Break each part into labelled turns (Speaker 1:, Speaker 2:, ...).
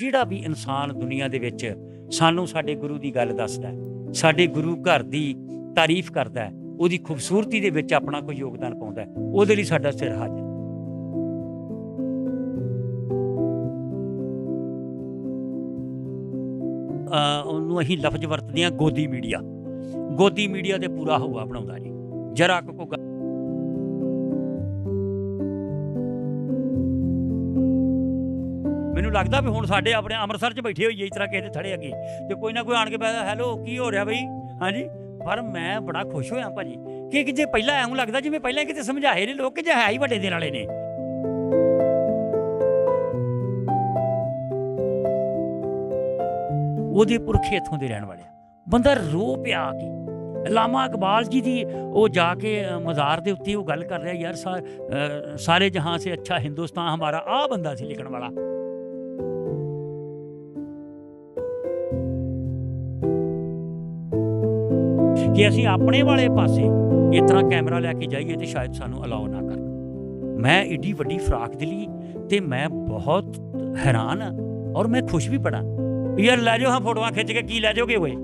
Speaker 1: ਜਿਹੜਾ ਵੀ ਇਨਸਾਨ ਦੁਨੀਆ ਦੇ ਵਿੱਚ ਸਾਨੂੰ ਸਾਡੇ ਗੁਰੂ ਦੀ ਗੱਲ ਦੱਸਦਾ ਹੈ ਸਾਡੇ ਗੁਰੂ ਘਰ ਦੀ ਤਾਰੀਫ ਕਰਦਾ ਹੈ ਉਹਦੀ ਖੂਬਸੂਰਤੀ ਦੇ ਵਿੱਚ ਆਪਣਾ ਕੋਈ ਯੋਗਦਾਨ ਪਾਉਂਦਾ ਹੈ ਉਹਦੇ ਲਈ ਸਾਡਾ ਸਿਰ ਹਾਜ਼ਰ ਉਹਨੂੰ ਅਸੀਂ ਲਫ਼ਜ਼ ਵਰਤਦੇ ਆ ਗੋਦੀ ਮੀਡੀਆ ਗੋਦੀ ਮੀਡੀਆ ਤੇ ਪੂਰਾ ਹਵਾ ਬਣਾਉਂਦਾ ਜੀ ਜਰਾ ਕੋ ਮੈਨੂੰ ਲੱਗਦਾ ਵੀ ਹੁਣ ਸਾਡੇ ਆਪਣੇ ਅੰਮ੍ਰਿਤਸਰ 'ਚ ਬੈਠੇ ਹੋਈਏ ਇਸ ਤਰ੍ਹਾਂ ਕਿਸੇ ਦੇ ਥੜੇ ਅੱਗੇ ਤੇ ਕੋਈ ਨਾ ਕੋਈ ਆਣ ਕੇ ਬੈਠਾ ਹੈਲੋ ਕੀ ਹੋ ਰਿਹਾ ਬਈ ਹਾਂਜੀ ਪਰ ਮੈਂ ਬੜਾ ਖੁਸ਼ ਹੋਇਆ ਭਾਜੀ ਕਿ ਕਿ ਜੇ ਪਹਿਲਾਂ ਐਂ ਲੱਗਦਾ ਜਿਵੇਂ ਪਹਿਲਾਂ ਕਿਤੇ ਸਮਝਾਏ ਨੇ ਲੋਕ ਕਿ ਜੇ ਹੈ ਹੀ ਵੱਡੇ ਦਿਨ ਵਾਲੇ ਨੇ ਉਹਦੇ ਪੁਰਖੇ ਇਥੋਂ ਦੇ ਰਹਿਣ ਵਾਲੇ ਬੰਦਾ ਰੋ ਪਿਆ ਕੇ ਲਾਮਾ ਇਕਬਾਲ ਜੀ ਦੀ ਉਹ ਜਾ ਕੇ ਮਜ਼ਾਰ ਦੇ ਉੱਤੇ ਉਹ ਗੱਲ ਕਰ ਰਿਹਾ ਯਾਰ ਸਾਰੇ ਜਹਾਂ ਸੇ ਅੱਛਾ ਹਿੰਦੁਸਤਾਨ ਹਮਾਰਾ ਆ ਬੰਦਾ ਸੀ ਲਿਖਣ ਵਾਲਾ ਕਿ ਅਸੀਂ ਆਪਣੇ ਵਾਲੇ ਪਾਸੇ ਇਸ ਤਰ੍ਹਾਂ ਕੈਮਰਾ ਲੈ ਕੇ ਜਾਈਏ ਤੇ ਸ਼ਾਇਦ ਸਾਨੂੰ ਅਲਾਉ ਨਾ ਕਰਨ ਮੈਂ ਏਡੀ ਵੱਡੀ ਫਰਾਕ ਦੇ ਲਈ ਤੇ ਮੈਂ ਬਹੁਤ ਹੈਰਾਨ ਔਰ ਮੈਂ ਖੁਸ਼ ਵੀ ਬੜਾ ਯਾਰ ਲੈ ਜਾਓ ਹਾਂ ਫੋਟੋਆਂ ਖਿੱਚ ਕੇ ਕੀ ਲੈ ਜਾਓਗੇ ਹੋਏ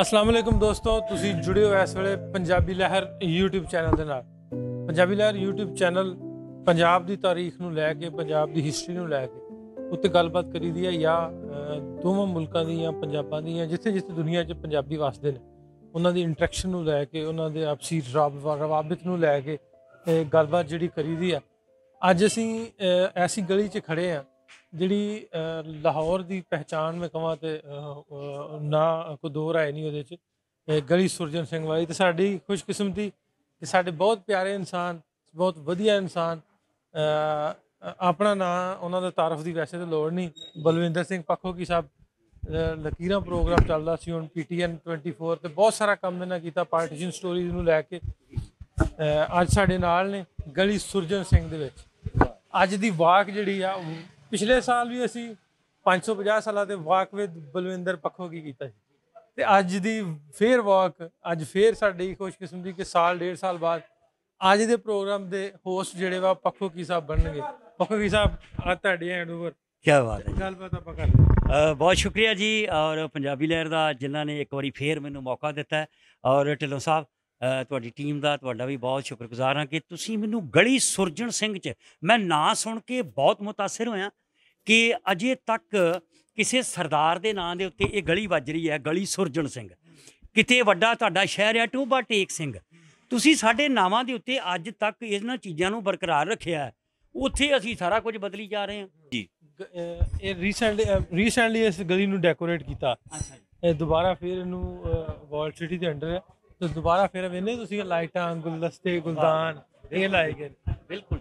Speaker 2: ਅਸਲਾਮ ਅਲੈਕਮ ਦੋਸਤੋ ਤੁਸੀਂ ਜੁੜੇ ਹੋ ਇਸ ਵੇਲੇ ਪੰਜਾਬੀ ਲਹਿਰ YouTube ਚੈਨਲ ਦੇ ਨਾਲ ਪੰਜਾਬੀ ਲਹਿਰ YouTube ਚੈਨਲ ਪੰਜਾਬ ਦੀ ਤਾਰੀਖ ਨੂੰ ਲੈ ਕੇ ਪੰਜਾਬ ਦੀ ਹਿਸਟਰੀ ਨੂੰ ਲੈ ਕੇ ਉੱਤੇ ਗੱਲਬਾਤ ਕਰੀ ਦੀ ਹੈ ਜਾਂ ਦੋਵਾਂ ਮੁਲਕਾਂ ਦੀ ਜਾਂ ਪੰਜਾਬਾਂ ਦੀ ਜਾਂ ਜਿੱਥੇ ਜਿੱਥੇ ਦੁਨੀਆ 'ਚ ਪੰਜਾਬੀ ਵਸਦੇ ਨੇ ਉਹਨਾਂ ਦੀ ਇੰਟਰੈਕਸ਼ਨ ਨੂੰ ਲੈ ਕੇ ਉਹਨਾਂ ਦੇ ਆਪਸੀ ਰਵਾਬਤ ਨੂੰ ਲੈ ਕੇ ਗੱਲਬਾਤ ਜਿਹੜੀ ਕਰੀ ਦੀ ਆ ਅੱਜ ਅਸੀਂ ਐਸੀ ਗਲੀ 'ਚ ਖੜੇ ਆ ਜਿਹੜੀ ਲਾਹੌਰ ਦੀ ਪਹਿਚਾਨ ਮੈਂ ਕਹਾਂ ਤੇ ਨਾ ਕੋ ਦੋ ਰਾਇ ਨਹੀਂ ਉਹਦੇ ਚ ਗਲੀ ਸੁਰਜਨ ਸਿੰਘ ਵਾਲੀ ਤੇ ਸਾਡੀ ਖੁਸ਼ਕਿਸਮਤੀ ਕਿ ਸਾਡੇ ਬਹੁਤ ਪਿਆਰੇ ਇਨਸਾਨ ਬਹੁਤ ਵਧੀਆ ਇਨਸਾਨ ਆਪਣਾ ਨਾਂ ਉਹਨਾਂ ਦਾ ਤਾਰਫ ਦੀ ਵੈਸੇ ਤੇ ਲੋੜ ਨਹੀਂ ਬਲਵਿੰਦਰ ਸਿੰਘ ਪੱਖੋ ਕੀ ਸਾਹਿਬ ਲਕੀਰਾਂ ਪ੍ਰੋਗਰਾਮ ਚੱਲਦਾ ਸੀ ਹੁਣ ਪੀਟੀਐਨ 24 ਤੇ ਬਹੁਤ ਸਾਰਾ ਕੰਮ ਇਹਨਾਂ ਕੀਤਾ ਪਾਰਟੀਸ਼ਨ ਸਟੋਰੀਜ਼ ਨੂੰ ਲੈ ਕੇ ਅੱਜ ਸਾਡੇ ਨਾਲ ਨੇ ਗਲੀ ਸੁਰਜਨ ਸਿੰਘ ਦੇ ਵਿੱਚ ਅੱਜ ਦੀ ਵਾਕ ਜਿਹੜੀ ਆ ਪਿਛਲੇ ਸਾਲ ਵੀ ਅਸੀਂ 550 ਸਾਲਾਂ ਦੇ ਵਾਕ ਵਿਦ ਬਲਵਿੰਦਰ ਕੀ ਕੀਤਾ ਸੀ ਤੇ ਅੱਜ ਦੀ ਫੇਰ ਵਾਕ ਅੱਜ ਫੇਰ ਸਾਡੀ ਖੁਸ਼ਕਿਸਮਤੀ ਕਿ ਸਾਲ ਡੇਢ ਸਾਲ ਬਾਅਦ ਅੱਜ ਦੇ ਪ੍ਰੋਗਰਾਮ ਦੇ ਹੋਸਟ ਜਿਹੜੇ ਵਾ ਕੀ ਸਾਹਿਬ ਬਣਨਗੇ ਕੀ ਸਾਹਿਬ ਆ ਤੁਹਾਡੇ ਹੈਂਡ
Speaker 1: ਓਵਰ ਕੀ ਬਾਤ ਹੈ
Speaker 2: ਗੱਲਬਾਤ ਆਪਾਂ ਕਰ
Speaker 1: ਲਈ ਬਹੁਤ ਸ਼ੁਕਰੀਆ ਜੀ ਔਰ ਪੰਜਾਬੀ ਲਹਿਰ ਦਾ ਜਿਨ੍ਹਾਂ ਨੇ ਇੱਕ ਵਾਰੀ ਫੇਰ ਮੈਨੂੰ ਮੌਕਾ ਦਿੱਤਾ ਔਰ ਢਿੱਲੋਂ ਸਾਹਿਬ ਤੁਹਾਡੀ ਟੀਮ ਦਾ ਤੁਹਾਡਾ ਵੀ ਬਹੁਤ ਸ਼ੁਕਰਗੁਜ਼ਾਰ ਹਾਂ ਕਿ ਤੁਸੀਂ ਮੈਨੂੰ ਗਲੀ ਸੁਰਜਣ ਸਿੰਘ 'ਚ ਮੈਂ ਨਾਂ ਸੁਣ ਕੇ ਬਹੁਤ ਮੁਤਾਸਿਰ ਹੋਇਆ ਕਿ ਅਜੇ ਤੱਕ ਕਿਸੇ ਸਰਦਾਰ ਦੇ ਨਾਂ ਦੇ ਉੱਤੇ ਇਹ ਗਲੀ ਵੱਜ ਰਹੀ ਹੈ ਗਲੀ ਸੁਰਜਣ ਸਿੰਘ ਕਿਤੇ ਵੱਡਾ ਤੁਹਾਡਾ ਸ਼ਹਿਰ ਹੈ ਟੂਬਾ ਟੇਕ ਸਿੰਘ ਤੁਸੀਂ ਸਾਡੇ ਨਾਵਾਂ ਦੇ ਉੱਤੇ ਅੱਜ ਤੱਕ ਇਹਨਾਂ ਚੀਜ਼ਾਂ ਨੂੰ ਬਰਕਰਾਰ ਰੱਖਿਆ ਉੱਥੇ ਅਸੀਂ ਸਾਰਾ ਕੁਝ ਬਦਲੀ ਜਾ ਰਹੇ ਹਾਂ ਜੀ ਇਹ
Speaker 2: ਰੀਸੈਂਟਲੀ ਰੀਸੈਂਟਲੀ ਇਸ ਗਲੀ ਨੂੰ ਡੈਕੋਰੇਟ ਕੀਤਾ ਅੱਛਾ ਜੀ ਇਹ ਦੁਬਾਰਾ ਫਿਰ ਇਹਨੂੰ ਵਾਲ
Speaker 1: ਸਿਟੀ ਦੇ ਅੰਡਰ ਤੇ ਦੁਬਾਰਾ ਫਿਰ ਵੇਨੇ ਤੁਸੀਂ ਲਾਈਟਾਂ ਗੁਲਦਸਤੇ ਗੁਲਦਾਨ ਇਹ ਲਾਏ ਗਏ ਬਿਲਕੁਲ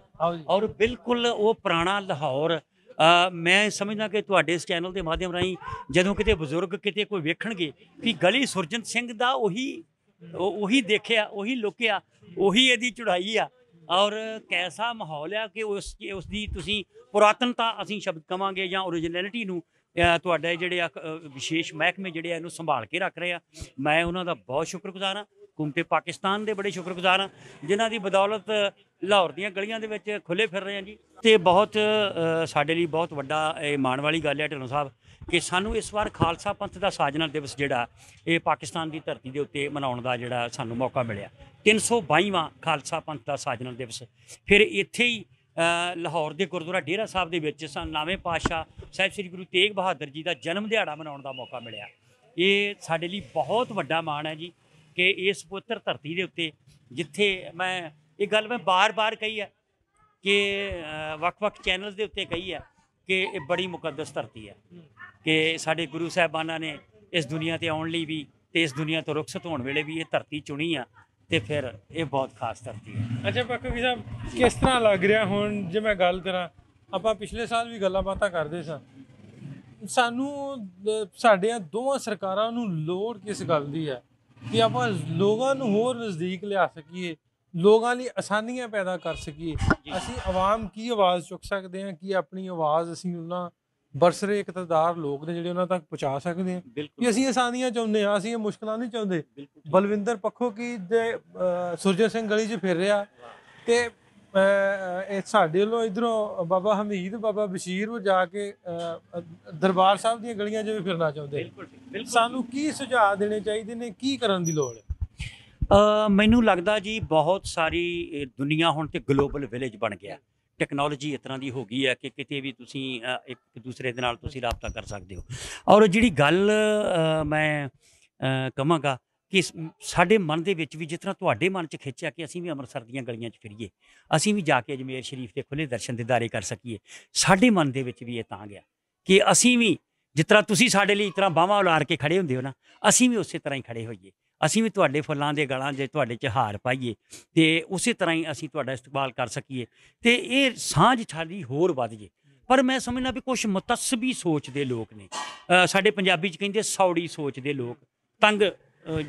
Speaker 1: ਔਰ ਬਿਲਕੁਲ ਉਹ ਪੁਰਾਣਾ ਲਾਹੌਰ ਮੈਂ ਸਮਝਦਾ ਕਿ ਤੁਹਾਡੇ ਇਸ ਚੈਨਲ ਦੇ ਮਾਧਿਅਮ ਰਾਹੀਂ ਜਦੋਂ ਕਿਤੇ ਬਜ਼ੁਰਗ ਕਿਤੇ ਕੋਈ ਵੇਖਣਗੇ ਕਿ ਗਲੀ ਸੁਰਜਨ ਸਿੰਘ ਦਾ ਉਹੀ ਉਹੀ ਦੇਖਿਆ ਉਹੀ ਲੁਕਿਆ ਉਹੀ ਇਹਦੀ ਚੜਾਈ ਆ ਔਰ ਕੈਸਾ ਮਾਹੌਲ ਆ ਕਿ ਉਸ ਉਸ ਦੀ ਤੁਸੀਂ ਪੁਰਾਤਨਤਾ ਅਸੀਂ ਸ਼ਬਦ ਕਵਾਂਗੇ ਜਾਂ origignality ਨੂੰ ਤੁਹਾਡੇ ਜਿਹੜੇ ਵਿਸ਼ੇਸ਼ ਮਹਿਕਮੇ ਜਿਹੜੇ ਆ ਇਹਨੂੰ ਸੰਭਾਲ ਕੇ ਰੱਖ ਰਹੇ ਆ ਮੈਂ ਉਹਨਾਂ ਦਾ ਬਹੁਤ ਸ਼ੁਕਰਗੁਜ਼ਾਰ ਹਾਂ ਕੁਮਤੇ ਪਾਕਿਸਤਾਨ ਦੇ ਬੜੇ ਸ਼ੁਕਰਗੁਜ਼ਾਰ ਹਾਂ ਜਿਨ੍ਹਾਂ ਦੀ ਬਦੌਲਤ ਲਾਹੌਰ ਦੀਆਂ ਗਲੀਆਂ ਦੇ ਵਿੱਚ ਖੁੱਲੇ ਫਿਰ ਰਹੇ ਆ ਜੀ ਤੇ ਬਹੁਤ ਸਾਡੇ ਲਈ ਬਹੁਤ ਵੱਡਾ ਇਹ ਮਾਣ ਵਾਲੀ ਗੱਲ ਹੈ ਢਿਲੋਂ ਸਾਹਿਬ ਕਿ ਸਾਨੂੰ ਇਸ ਵਾਰ ਖਾਲਸਾ ਪੰਥ ਦਾ ਸਾਜਨਾ ਦਿਵਸ ਜਿਹੜਾ ਇਹ ਪਾਕਿਸਤਾਨ ਦੀ ਧਰਤੀ ਦੇ ਉੱਤੇ ਮਨਾਉਣ ਦਾ ਜਿਹੜਾ ਸਾਨੂੰ ਮੌਕਾ ਮਿਲਿਆ 322ਵਾਂ ਖਾਲਸਾ ਪੰਥ ਦਾ ਸਾਜਨਾ ਦਿਵਸ ਫਿਰ ਇੱਥੇ ਹੀ ਲਾਹੌਰ ਦੇ ਗੁਰਦੁਆਰਾ ਡੇਰਾ ਸਾਹਿਬ ਦੇ ਵਿੱਚ ਸਾਨੂੰ ਨਾਵੇਂ ਪਾਸ਼ਾ ਸਾਹਿਬ ਸ੍ਰੀ ਗੁਰੂ ਤੇਗ ਬਹਾਦਰ ਜੀ ਦਾ ਜਨਮ ਦਿਹਾੜਾ ਮਨਾਉਣ ਦਾ ਮੌਕਾ ਮਿਲਿਆ ਇਹ ਸਾਡੇ ਲਈ ਬਹੁਤ ਵੱਡਾ ਮਾਣ ਹੈ ਜੀ ਕਿ ਇਸ ਪੁੱਤਰ ਧਰਤੀ ਦੇ ਉੱਤੇ ਜਿੱਥੇ ਮੈਂ ਇਹ ਗੱਲ ਮੈਂ ਬਾਰ-ਬਾਰ ਕਹੀ ਹੈ ਕਿ ਵੱਖ-ਵੱਖ ਚੈਨਲਸ ਦੇ ਉੱਤੇ ਕਹੀ ਹੈ ਕਿ ਇਹ ਬੜੀ ਮੁਕੱਦਸ ਧਰਤੀ ਹੈ ਕਿ ਸਾਡੇ ਗੁਰੂ ਸਾਹਿਬਾਨਾਂ ਨੇ ਇਸ ਦੁਨੀਆ ਤੇ ਆਉਣ ਲਈ ਵੀ ਤੇ ਇਸ ਦੁਨੀਆ ਤੋਂ ਰੁਖਸਤ ਹੋਣ ਵੇਲੇ ਵੀ ਇਹ ਧਰਤੀ ਚੁਣੀ ਆ ਤੇ ਫਿਰ ਇਹ ਬਹੁਤ ਖਾਸ ਧਰਤੀ ਹੈ ਅੱਛਾ ਪੱਕੂ ਸਾਹਿਬ
Speaker 2: ਕਿਸ ਤਰ੍ਹਾਂ ਲੱਗ ਰਿਹਾ ਹੁਣ ਜੇ ਮੈਂ ਗੱਲ ਕਰਾਂ ਆਪਾਂ ਪਿਛਲੇ ਸਾਲ ਵੀ ਗੱਲਾਂ ਬਾਤਾਂ ਕਰਦੇ ਸਾਂ ਸਾਨੂੰ ਸਾਡੀਆਂ ਦੋਵਾਂ ਸਰਕਾਰਾਂ ਨੂੰ ਲੋੜ ਕਿਸ ਗੱਲ ਦੀ ਹੈ ਕਿ ਆਪਾਂ ਲੋਕਾਂ ਨੂੰ ਹੋਰ ਨਜ਼ਦੀਕ ਲਿਆ ਸਕੀਏ ਲੋਕਾਂ ਲਈ ਆਸਾਨੀਆਂ ਪੈਦਾ ਕਰ ਸਕੀਏ ਅਸੀਂ ਆਵਾਮ ਕੀ ਆਵਾਜ਼ ਚੁੱਕ ਸਕਦੇ ਹਾਂ ਕਿ ਆਪਣੀ ਆਵਾਜ਼ ਅਸੀਂ ਉਹਨਾਂ ਬਰਸਰੇ ਇਕਤਦਾਰ ਲੋਕ ਨੇ ਜਿਹੜੇ ਉਹਨਾਂ ਤੱਕ ਪਹੁੰਚਾ ਸਕਦੇ ਆ ਕਿ ਅਸੀਂ ਆਸਾਨੀਆਂ ਚਾਹੁੰਦੇ ਆ ਅਸੀਂ ਇਹ ਮੁਸ਼ਕਲਾਂ ਨਹੀਂ ਚਾਹੁੰਦੇ ਬਲਵਿੰਦਰ ਪੱਖੋ ਕੀ ਦੇ ਸੁਰਜਨ ਸਿੰਘ ਗਲੀ 'ਚ ਫਿਰ ਰਿਹਾ ਤੇ ਇਹ ਸਾਡੇ ਵੱਲੋਂ ਇਧਰੋਂ ਬਾਬਾ ਹਮੀਦ ਬਾਬਾ ਬਸ਼ੀਰ ਉਹ ਜਾ ਕੇ ਦਰਬਾਰ ਸਾਹਿਬ ਦੀਆਂ ਗਲੀਆਂ 'ਚ ਵੀ ਫਿਰਨਾ ਚਾਹੁੰਦੇ ਸਾਨੂੰ ਕੀ ਸੁਝਾਅ ਦੇਣੇ ਚਾਹੀਦੇ ਨੇ ਕੀ
Speaker 1: ਕਰਨ ਦੀ ਲੋੜ ਹੈ ਮੈਨੂੰ ਲੱਗਦਾ ਜੀ ਬਹੁਤ ਸਾਰੀ ਦੁਨੀਆ ਹੁਣ ਤੇ ਗਲੋਬਲ ਵਿਲੇਜ ਬਣ ਗਿਆ ਟੈਕਨੋਲੋਜੀ ਇਸ ਤਰ੍ਹਾਂ ਦੀ ਹੋ ਗਈ ਹੈ ਕਿ ਕਿਤੇ ਵੀ ਤੁਸੀਂ ਇੱਕ ਦੂਸਰੇ ਦੇ ਨਾਲ ਤੁਸੀਂ ਰਾਬਤਾ ਕਰ ਸਕਦੇ ਹੋ ਔਰ ਜਿਹੜੀ ਗੱਲ ਮੈਂ ਕਹਾਂਗਾ ਕਿ ਸਾਡੇ ਮਨ ਦੇ ਵਿੱਚ ਵੀ ਜਿਸ ਤਰ੍ਹਾਂ ਤੁਹਾਡੇ ਮਨ 'ਚ ਖਿੱਚਿਆ ਕਿ ਅਸੀਂ ਵੀ ਅੰਮ੍ਰਿਤਸਰ ਦੀਆਂ ਗਲੀਆਂ 'ਚ ਫਿਰੀਏ ਅਸੀਂ ਵੀ ਜਾ ਕੇ ਅਜਮੇਰ ਸ਼ਰੀਫ ਦੇ ਖੁੱਲੇ ਦਰਸ਼ਨ ਦਿਦਾਰੇ ਕਰ ਸਕੀਏ ਸਾਡੇ ਮਨ ਦੇ ਵਿੱਚ ਵੀ ਇਹ ਤਾਂ ਗਿਆ ਕਿ ਅਸੀਂ ਵੀ ਜਿਸ ਤਰ੍ਹਾਂ ਤੁਸੀਂ ਸਾਡੇ ਲਈ ਇਸ ਤਰ੍ਹਾਂ ਬਾਹਾਂ ਉਲਾਰ ਕੇ ਖੜੇ ਹੁੰਦੇ ਹੋ ਨਾ ਅਸੀਂ ਵੀ ਉਸੇ ਤਰ੍ਹਾਂ ਹੀ ਖੜੇ ਹੋਈਏ ਅਸੀਂ ਵੀ ਤੁਹਾਡੇ ਫੁੱਲਾਂ ਦੇ ਗਲਾਂ ਦੇ ਤੁਹਾਡੇ 'ਚ ਹਾਰ ਪਾਈਏ ਤੇ ਉਸੇ ਤਰ੍ਹਾਂ ਹੀ ਅਸੀਂ ਤੁਹਾਡਾ ਇਸਤਕਬਾਲ ਕਰ ਸਕੀਏ ਤੇ ਇਹ ਸਾਂਝ ਛਾਲੀ ਹੋਰ ਵੱਧ ਜੇ ਪਰ ਮੈਂ ਸਮਝਣਾ ਵੀ ਕੁਝ ਮਤਸਬੀ ਸੋਚ ਦੇ ਲੋਕ ਨੇ ਸਾਡੇ ਪੰਜਾਬੀ 'ਚ ਕਹਿੰਦੇ ਸੌੜੀ ਸੋਚ ਦੇ ਲੋਕ ਤੰਗ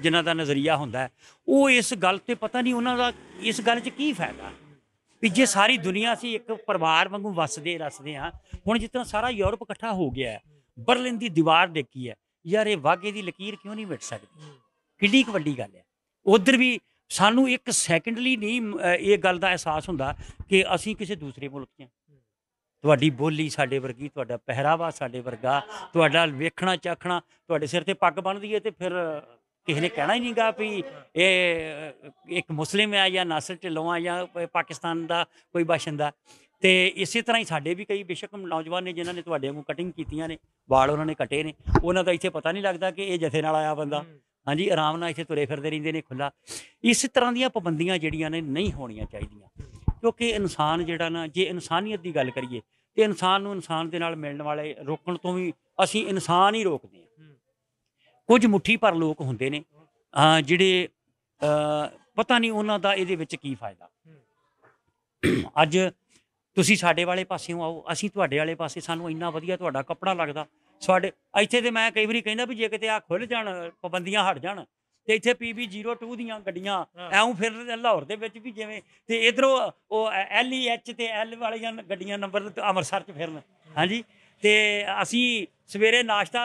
Speaker 1: ਜਿਨ੍ਹਾਂ ਦਾ ਨਜ਼ਰੀਆ ਹੁੰਦਾ ਉਹ ਇਸ ਗੱਲ ਤੇ ਪਤਾ ਨਹੀਂ ਉਹਨਾਂ ਦਾ ਇਸ ਗੱਲ 'ਚ ਕੀ ਫਾਇਦਾ ਵੀ ਜੇ ਸਾਰੀ ਦੁਨੀਆ ਸੀ ਇੱਕ ਪਰਿਵਾਰ ਵਾਂਗੂ ਵਸਦੇ ਰਸਦੇ ਆ ਹੁਣ ਜਿੱਦਾਂ ਸਾਰਾ ਯੂਰਪ ਇਕੱਠਾ ਹੋ ਗਿਆ ਬਰਲਿਨ ਦੀ ਦੀਵਾਰ ਦੇਖੀ ਹੈ ਯਾਰ ਇਹ ਵਾਗੇ ਦੀ ਲਕੀਰ ਕਿਉਂ ਨਹੀਂ ਮਿਟ ਸਕਦੀ ਕਿੱਡੀ ਕੁ ਵੱਡੀ ਗੱਲ ਹੈ ਉਧਰ ਵੀ ਸਾਨੂੰ ਇੱਕ ਲਈ ਨਹੀਂ ਇਹ ਗੱਲ ਦਾ ਅਹਿਸਾਸ ਹੁੰਦਾ ਕਿ ਅਸੀਂ ਕਿਸੇ ਦੂਸਰੇ ਮੁਲਕ 'ਚ ਤੁਹਾਡੀ ਬੋਲੀ ਸਾਡੇ ਵਰਗੀ ਤੁਹਾਡਾ ਪਹਿਰਾਵਾ ਸਾਡੇ ਵਰਗਾ ਤੁਹਾਡਾ ਵੇਖਣਾ ਚਾਖਣਾ ਤੁਹਾਡੇ ਸਿਰ ਤੇ ਪੱਗ ਬੰਨਦੀ ਹੈ ਤੇ ਫਿਰ ਕਿਸੇ ਨੇ ਕਹਿਣਾ ਹੀ ਨਹੀਂਗਾ ਵੀ ਇਹ ਇੱਕ ਮੁਸਲਿਮ ਆ ਜਾਂ ਨਾਸਰ ਢਿੱਲੋਂ ਜਾਂ ਪਾਕਿਸਤਾਨ ਦਾ ਕੋਈ ਬਾਸ਼ਿੰਦਾ ਤੇ ਇਸੇ ਤਰ੍ਹਾਂ ਹੀ ਸਾਡੇ ਵੀ ਕਈ ਬੇਸ਼ੱਕ ਨੌਜਵਾਨ ਨੇ ਜਿਨ੍ਹਾਂ ਨੇ ਤੁਹਾਡੇ ਵਾਂਗੂ ਕਟਿੰਗ ਕੀਤੀਆਂ ਨੇ ਵਾਲ ਉਹਨਾਂ ਨੇ ਕਟੇ ਨੇ ਉਹਨਾਂ ਦਾ ਇੱਥੇ ਪਤਾ ਨਹੀਂ ਲੱਗਦਾ ਕਿ ਇਹ ਜਥੇ ਨਾਲ ਆਇਆ ਬੰਦਾ ਹਾਂਜੀ ਆਰਾਮ ਨਾਲ ਇੱਥੇ ਤੁਰੇ ਫਿਰਦੇ ਰਹਿੰਦੇ ਨੇ ਖੁੱਲਾ ਇਸ ਤਰ੍ਹਾਂ ਦੀਆਂ ਪਾਬੰਦੀਆਂ ਜਿਹੜੀਆਂ ਨੇ ਨਹੀਂ ਹੋਣੀਆਂ ਚਾਹੀਦੀਆਂ ਕਿਉਂਕਿ ਇਨਸਾਨ ਜਿਹੜਾ ਨਾ ਜੇ ਇਨਸਾਨੀਅਤ ਦੀ ਗੱਲ ਕਰੀਏ ਤੇ ਇਨਸਾਨ ਨੂੰ ਇਨਸਾਨ ਦੇ ਨਾਲ ਮਿਲਣ ਵਾਲੇ ਰੋਕਣ ਤੋਂ ਵੀ ਅਸੀਂ ਇਨਸਾਨ ਹੀ ਰੋਕਦੇ ਹਾਂ ਕੁਝ ਮੁੱਠੀ ਪਰ ਲੋਕ ਹੁੰਦੇ ਨੇ ਜਿਹੜੇ ਪਤਾ ਨਹੀਂ ਉਹਨਾਂ ਦਾ ਇਹਦੇ ਵਿੱਚ ਕੀ ਫਾਇਦਾ ਅੱਜ ਤੁਸੀਂ ਸਾਡੇ ਵਾਲੇ ਪਾਸਿਓਂ ਆਓ ਅਸੀਂ ਤੁਹਾਡੇ ਵਾਲੇ ਪਾਸੇ ਸਾਨੂੰ ਇੰਨਾ ਵਧੀਆ ਤੁਹਾਡਾ ਕੱਪੜਾ ਲੱਗਦਾ ਸਾਡੇ ਇੱਥੇ ਤੇ ਮੈਂ ਕਈ ਵਾਰੀ ਕਹਿੰਦਾ ਵੀ ਜੇ ਕਿਤੇ ਆ ਖੁੱਲ ਜਾਣ ਪਾਬੰਦੀਆਂ ਹਟ ਜਾਣ ਤੇ ਇੱਥੇ ਪੀਬੀ 02 ਦੀਆਂ ਗੱਡੀਆਂ ਐਉਂ ਫਿਰ ਲਾਹੌਰ ਦੇ ਵਿੱਚ ਵੀ ਜਿਵੇਂ ਤੇ ਇਧਰੋਂ ਉਹ ਐਲਈਐਚ ਤੇ ਐਲ ਵਾਲੀਆਂ ਗੱਡੀਆਂ ਨੰਬਰ ਅੰਮ੍ਰਿਤਸਰ ਚ ਫਿਰਨ ਹਾਂਜੀ ਤੇ ਅਸੀਂ ਸਵੇਰੇ ਨਾਸ਼ਤਾ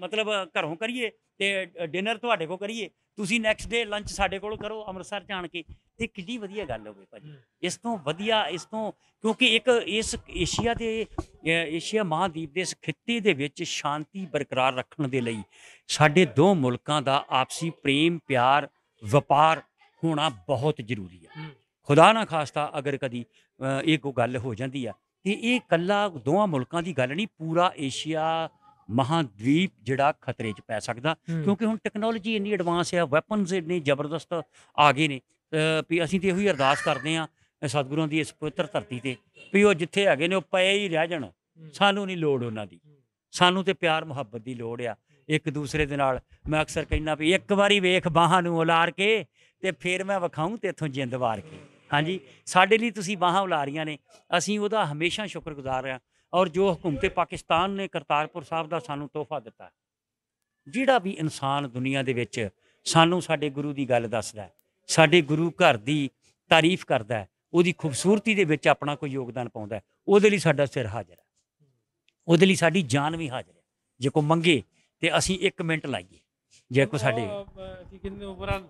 Speaker 1: ਮਤਲਬ ਘਰੋਂ ਕਰੀਏ ਤੇ ਡਿਨਰ ਤੁਹਾਡੇ ਕੋਲ ਕਰੀਏ ਤੁਸੀਂ ਨੈਕਸਟ ਡੇ ਲੰਚ ਸਾਡੇ ਕੋਲ ਕਰੋ ਅੰਮ੍ਰਿਤਸਰ ਜਾਣ ਕੇ ਤੇ ਕਿੰਨੀ ਵਧੀਆ ਗੱਲ ਹੋਵੇ ਭਾਜੀ ਇਸ ਤੋਂ ਵਧੀਆ ਇਸ ਤੋਂ ਕਿਉਂਕਿ ਇੱਕ ਇਸ ਏਸ਼ੀਆ ਦੇ ਏਸ਼ੀਆ ਮਹਾਦੀਪ ਦੇ ਇਸ ਖਿੱਤੇ ਦੇ ਵਿੱਚ ਸ਼ਾਂਤੀ ਬਰਕਰਾਰ ਰੱਖਣ ਦੇ ਲਈ ਸਾਡੇ ਦੋ ਮੁਲਕਾਂ ਦਾ ਆਪਸੀ ਪ੍ਰੇਮ ਪਿਆਰ ਵਪਾਰ ਹੋਣਾ ਬਹੁਤ ਜ਼ਰੂਰੀ ਹੈ ਖੁਦਾ ਨਾ ਖਾਸਤਾ ਅਗਰ ਕਦੀ ਇਹ ਕੋ ਗੱਲ ਹੋ ਜਾਂਦੀ ਆ ਤੇ ਇਹ ਕੱਲਾ ਦੋਹਾਂ ਮੁਲਕਾਂ ਦੀ ਗੱਲ ਨਹੀਂ ਪੂਰਾ ਏਸ਼ੀਆ ਮਹਾਦੀਪ ਜਿਹੜਾ ਖਤਰੇ 'ਚ ਪੈ ਸਕਦਾ ਕਿਉਂਕਿ ਹੁਣ ਟੈਕਨੋਲੋਜੀ ਇੰਨੀ ਐਡਵਾਂਸ ਆ ਵੈਪਨਸ ਇੰਨੇ ਜ਼ਬਰਦਸਤ ਆ ਗਏ ਨੇ ਵੀ ਅਸੀਂ ਤੇ ਇਹੋ ਹੀ ਅਰਦਾਸ ਕਰਦੇ ਆ ਸਤਿਗੁਰਾਂ ਦੀ ਇਸ ਪਵਿੱਤਰ ਧਰਤੀ ਤੇ ਵੀ ਉਹ ਜਿੱਥੇ ਹੈਗੇ ਨੇ ਉਹ ਪਏ ਹੀ ਰਹਿ ਜਾਣ ਸਾਨੂੰ ਨਹੀਂ ਲੋੜ ਉਹਨਾਂ ਦੀ ਸਾਨੂੰ ਤੇ ਪਿਆਰ ਮੁਹੱਬਤ ਦੀ ਲੋੜ ਆ ਇੱਕ ਦੂਸਰੇ ਦੇ ਨਾਲ ਮੈਂ ਅਕਸਰ ਕਹਿੰਦਾ ਵੀ ਇੱਕ ਵਾਰੀ ਵੇਖ ਬਾਹਾਂ ਨੂੰ ਉਲਾਰ ਕੇ ਤੇ ਫਿਰ ਮੈਂ ਵਿਖਾਉਂ ਤੇਥੋਂ ਜਿੰਦ ਵਾਰ ਕੇ ਹਾਂਜੀ ਸਾਡੇ ਲਈ ਤੁਸੀਂ ਬਾਹਾਂ ਉਲਾਰੀਆਂ ਨੇ ਅਸੀਂ ਉਹਦਾ ਹਮੇਸ਼ਾ ਸ਼ੁਕਰਗੁਜ਼ਾਰ ਆ ਔਰ ਜੋ ਹਕੂਮਤ ਪਾਕਿਸਤਾਨ ਨੇ ਕਰਤਾਰਪੁਰ ਸਾਹਿਬ ਦਾ ਸਾਨੂੰ ਤੋਹਫਾ ਦਿੱਤਾ ਜਿਹੜਾ ਵੀ ਇਨਸਾਨ ਦੁਨੀਆ ਦੇ ਵਿੱਚ ਸਾਨੂੰ ਸਾਡੇ ਗੁਰੂ ਦੀ ਗੱਲ ਦੱਸਦਾ ਹੈ ਸਾਡੇ ਗੁਰੂ ਘਰ ਦੀ ਤਾਰੀਫ ਕਰਦਾ ਹੈ ਉਹਦੀ ਖੂਬਸੂਰਤੀ ਦੇ ਵਿੱਚ ਆਪਣਾ ਕੋਈ ਯੋਗਦਾਨ ਪਾਉਂਦਾ ਹੈ ਉਹਦੇ ਲਈ ਸਾਡਾ ਸਿਰ ਹਾਜ਼ਰ ਹੈ ਉਹਦੇ ਲਈ ਸਾਡੀ ਜਾਨ ਵੀ ਹਾਜ਼ਰ ਹੈ ਜੇ ਕੋ ਮੰਗੇ ਤੇ ਅਸੀਂ 1 ਮਿੰਟ ਲਾਈਏ ਜੇ ਕੋ ਸਾਡੇ
Speaker 2: ਕੀ ਕਹਿੰਦੇ ਉਪਰਾਂ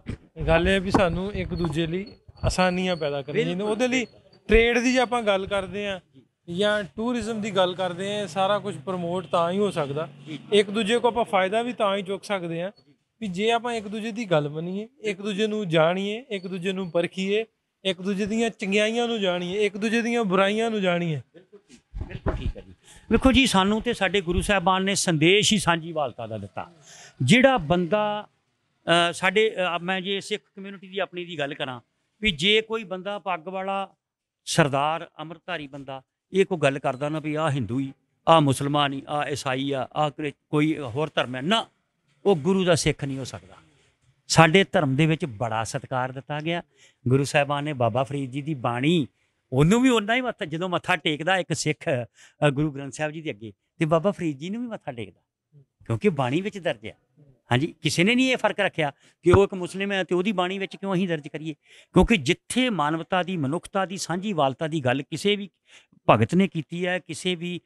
Speaker 1: ਗੱਲ ਇਹ ਵੀ ਸਾਨੂੰ ਇੱਕ ਦੂਜੇ ਲਈ ਆਸਾਨੀਆਂ ਪੈਦਾ ਕਰਨੀਆਂ ਉਹਦੇ ਲਈ
Speaker 2: ਟ੍ਰੇਡ ਦੀ ਜੇ ਆਪਾਂ ਗੱਲ ਕਰਦੇ ਆਂ ਜਾਂ ਟੂਰਿਜ਼ਮ ਦੀ ਗੱਲ ਕਰਦੇ ਆ ਸਾਰਾ ਕੁਝ ਪ੍ਰਮੋਟ ਤਾਂ ਹੀ ਹੋ ਸਕਦਾ ਇੱਕ ਦੂਜੇ ਕੋ ਆਪਾਂ ਫਾਇਦਾ ਵੀ ਤਾਂ ਹੀ ਚੁੱਕ ਸਕਦੇ ਆ ਵੀ ਜੇ ਆਪਾਂ ਇੱਕ ਦੂਜੇ ਦੀ ਗੱਲ ਬਣੀਏ ਇੱਕ ਦੂਜੇ ਨੂੰ ਜਾਣੀਏ ਇੱਕ ਦੂਜੇ ਨੂੰ ਪਰਖੀਏ ਇੱਕ ਦੂਜੇ ਦੀਆਂ ਚੰਗਿਆਈਆਂ ਨੂੰ
Speaker 1: ਜਾਣੀਏ ਇੱਕ ਦੂਜੇ ਦੀਆਂ ਬੁਰਾਈਆਂ ਨੂੰ ਜਾਣੀਏ ਬਿਲਕੁਲ ਠੀਕ ਹੈ ਜੀ ਵੇਖੋ ਜੀ ਸਾਨੂੰ ਤੇ ਸਾਡੇ ਗੁਰੂ ਸਾਹਿਬਾਨ ਨੇ ਸੰਦੇਸ਼ ਹੀ ਸਾਂਝੀਵਾਲਤਾ ਦਾ ਦਿੱਤਾ ਜਿਹੜਾ ਬੰਦਾ ਸਾਡੇ ਮੈਂ ਜੇ ਸਿੱਖ ਕਮਿਊਨਿਟੀ ਦੀ ਆਪਣੀ ਦੀ ਗੱਲ ਕਰਾਂ ਵੀ ਜੇ ਕੋਈ ਬੰਦਾ ਪੱਗ ਵਾਲਾ ਸਰਦਾਰ ਅਮਰਤਾਰੀ ਬੰਦਾ ਇਹ ਕੋ ਗੱਲ ਕਰਦਾ ਨਾ ਵੀ ਆ ਹਿੰਦੂ ਹੀ ਆ ਮੁਸਲਮਾਨ ਹੀ ਆ ਈਸਾਈ ਆ ਆ ਕੋਈ ਹੋਰ ਧਰਮ ਹੈ ਨਾ ਉਹ ਗੁਰੂ ਦਾ ਸਿੱਖ ਨਹੀਂ ਹੋ ਸਕਦਾ ਸਾਡੇ ਧਰਮ ਦੇ ਵਿੱਚ ਬੜਾ ਸਤਕਾਰ ਦਿੱਤਾ ਗਿਆ ਗੁਰੂ ਸਾਹਿਬਾਨ ਨੇ ਬਾਬਾ ਫਰੀਦ ਜੀ ਦੀ ਬਾਣੀ ਉਹਨੂੰ ਵੀ ਉਹਨਾਂ ਹੀ ਮੱਥਾ ਜਦੋਂ ਮੱਥਾ ਟੇਕਦਾ ਇੱਕ ਸਿੱਖ ਗੁਰੂ ਗ੍ਰੰਥ ਸਾਹਿਬ ਜੀ ਦੇ ਅੱਗੇ ਤੇ ਬਾਬਾ ਫਰੀਦ ਜੀ ਨੂੰ ਵੀ ਮੱਥਾ ਟੇਕਦਾ ਕਿਉਂਕਿ ਬਾਣੀ ਵਿੱਚ ਦਰਜ ਹੈ ਹਾਂਜੀ ਕਿਸੇ ਨੇ ਨਹੀਂ ਇਹ ਫਰਕ ਰੱਖਿਆ ਕਿ ਉਹ ਇੱਕ ਮੁਸਲਮਾਨ ਹੈ ਤੇ ਉਹਦੀ ਬਾਣੀ ਵਿੱਚ ਕਿਉਂ ਅਸੀਂ ਦਰਜ ਕਰੀਏ ਕਿਉਂਕਿ ਜਿੱਥੇ ਮਾਨਵਤਾ ਦੀ ਮਨੁੱਖਤਾ ਦੀ ਸਾਂਝੀ ਵਾਲਤਾ ਦੀ ਗੱਲ ਕਿਸੇ ਵੀ ਭਗਤ ਨੇ ਕੀਤੀ ਹੈ ਕਿਸੇ ਵੀ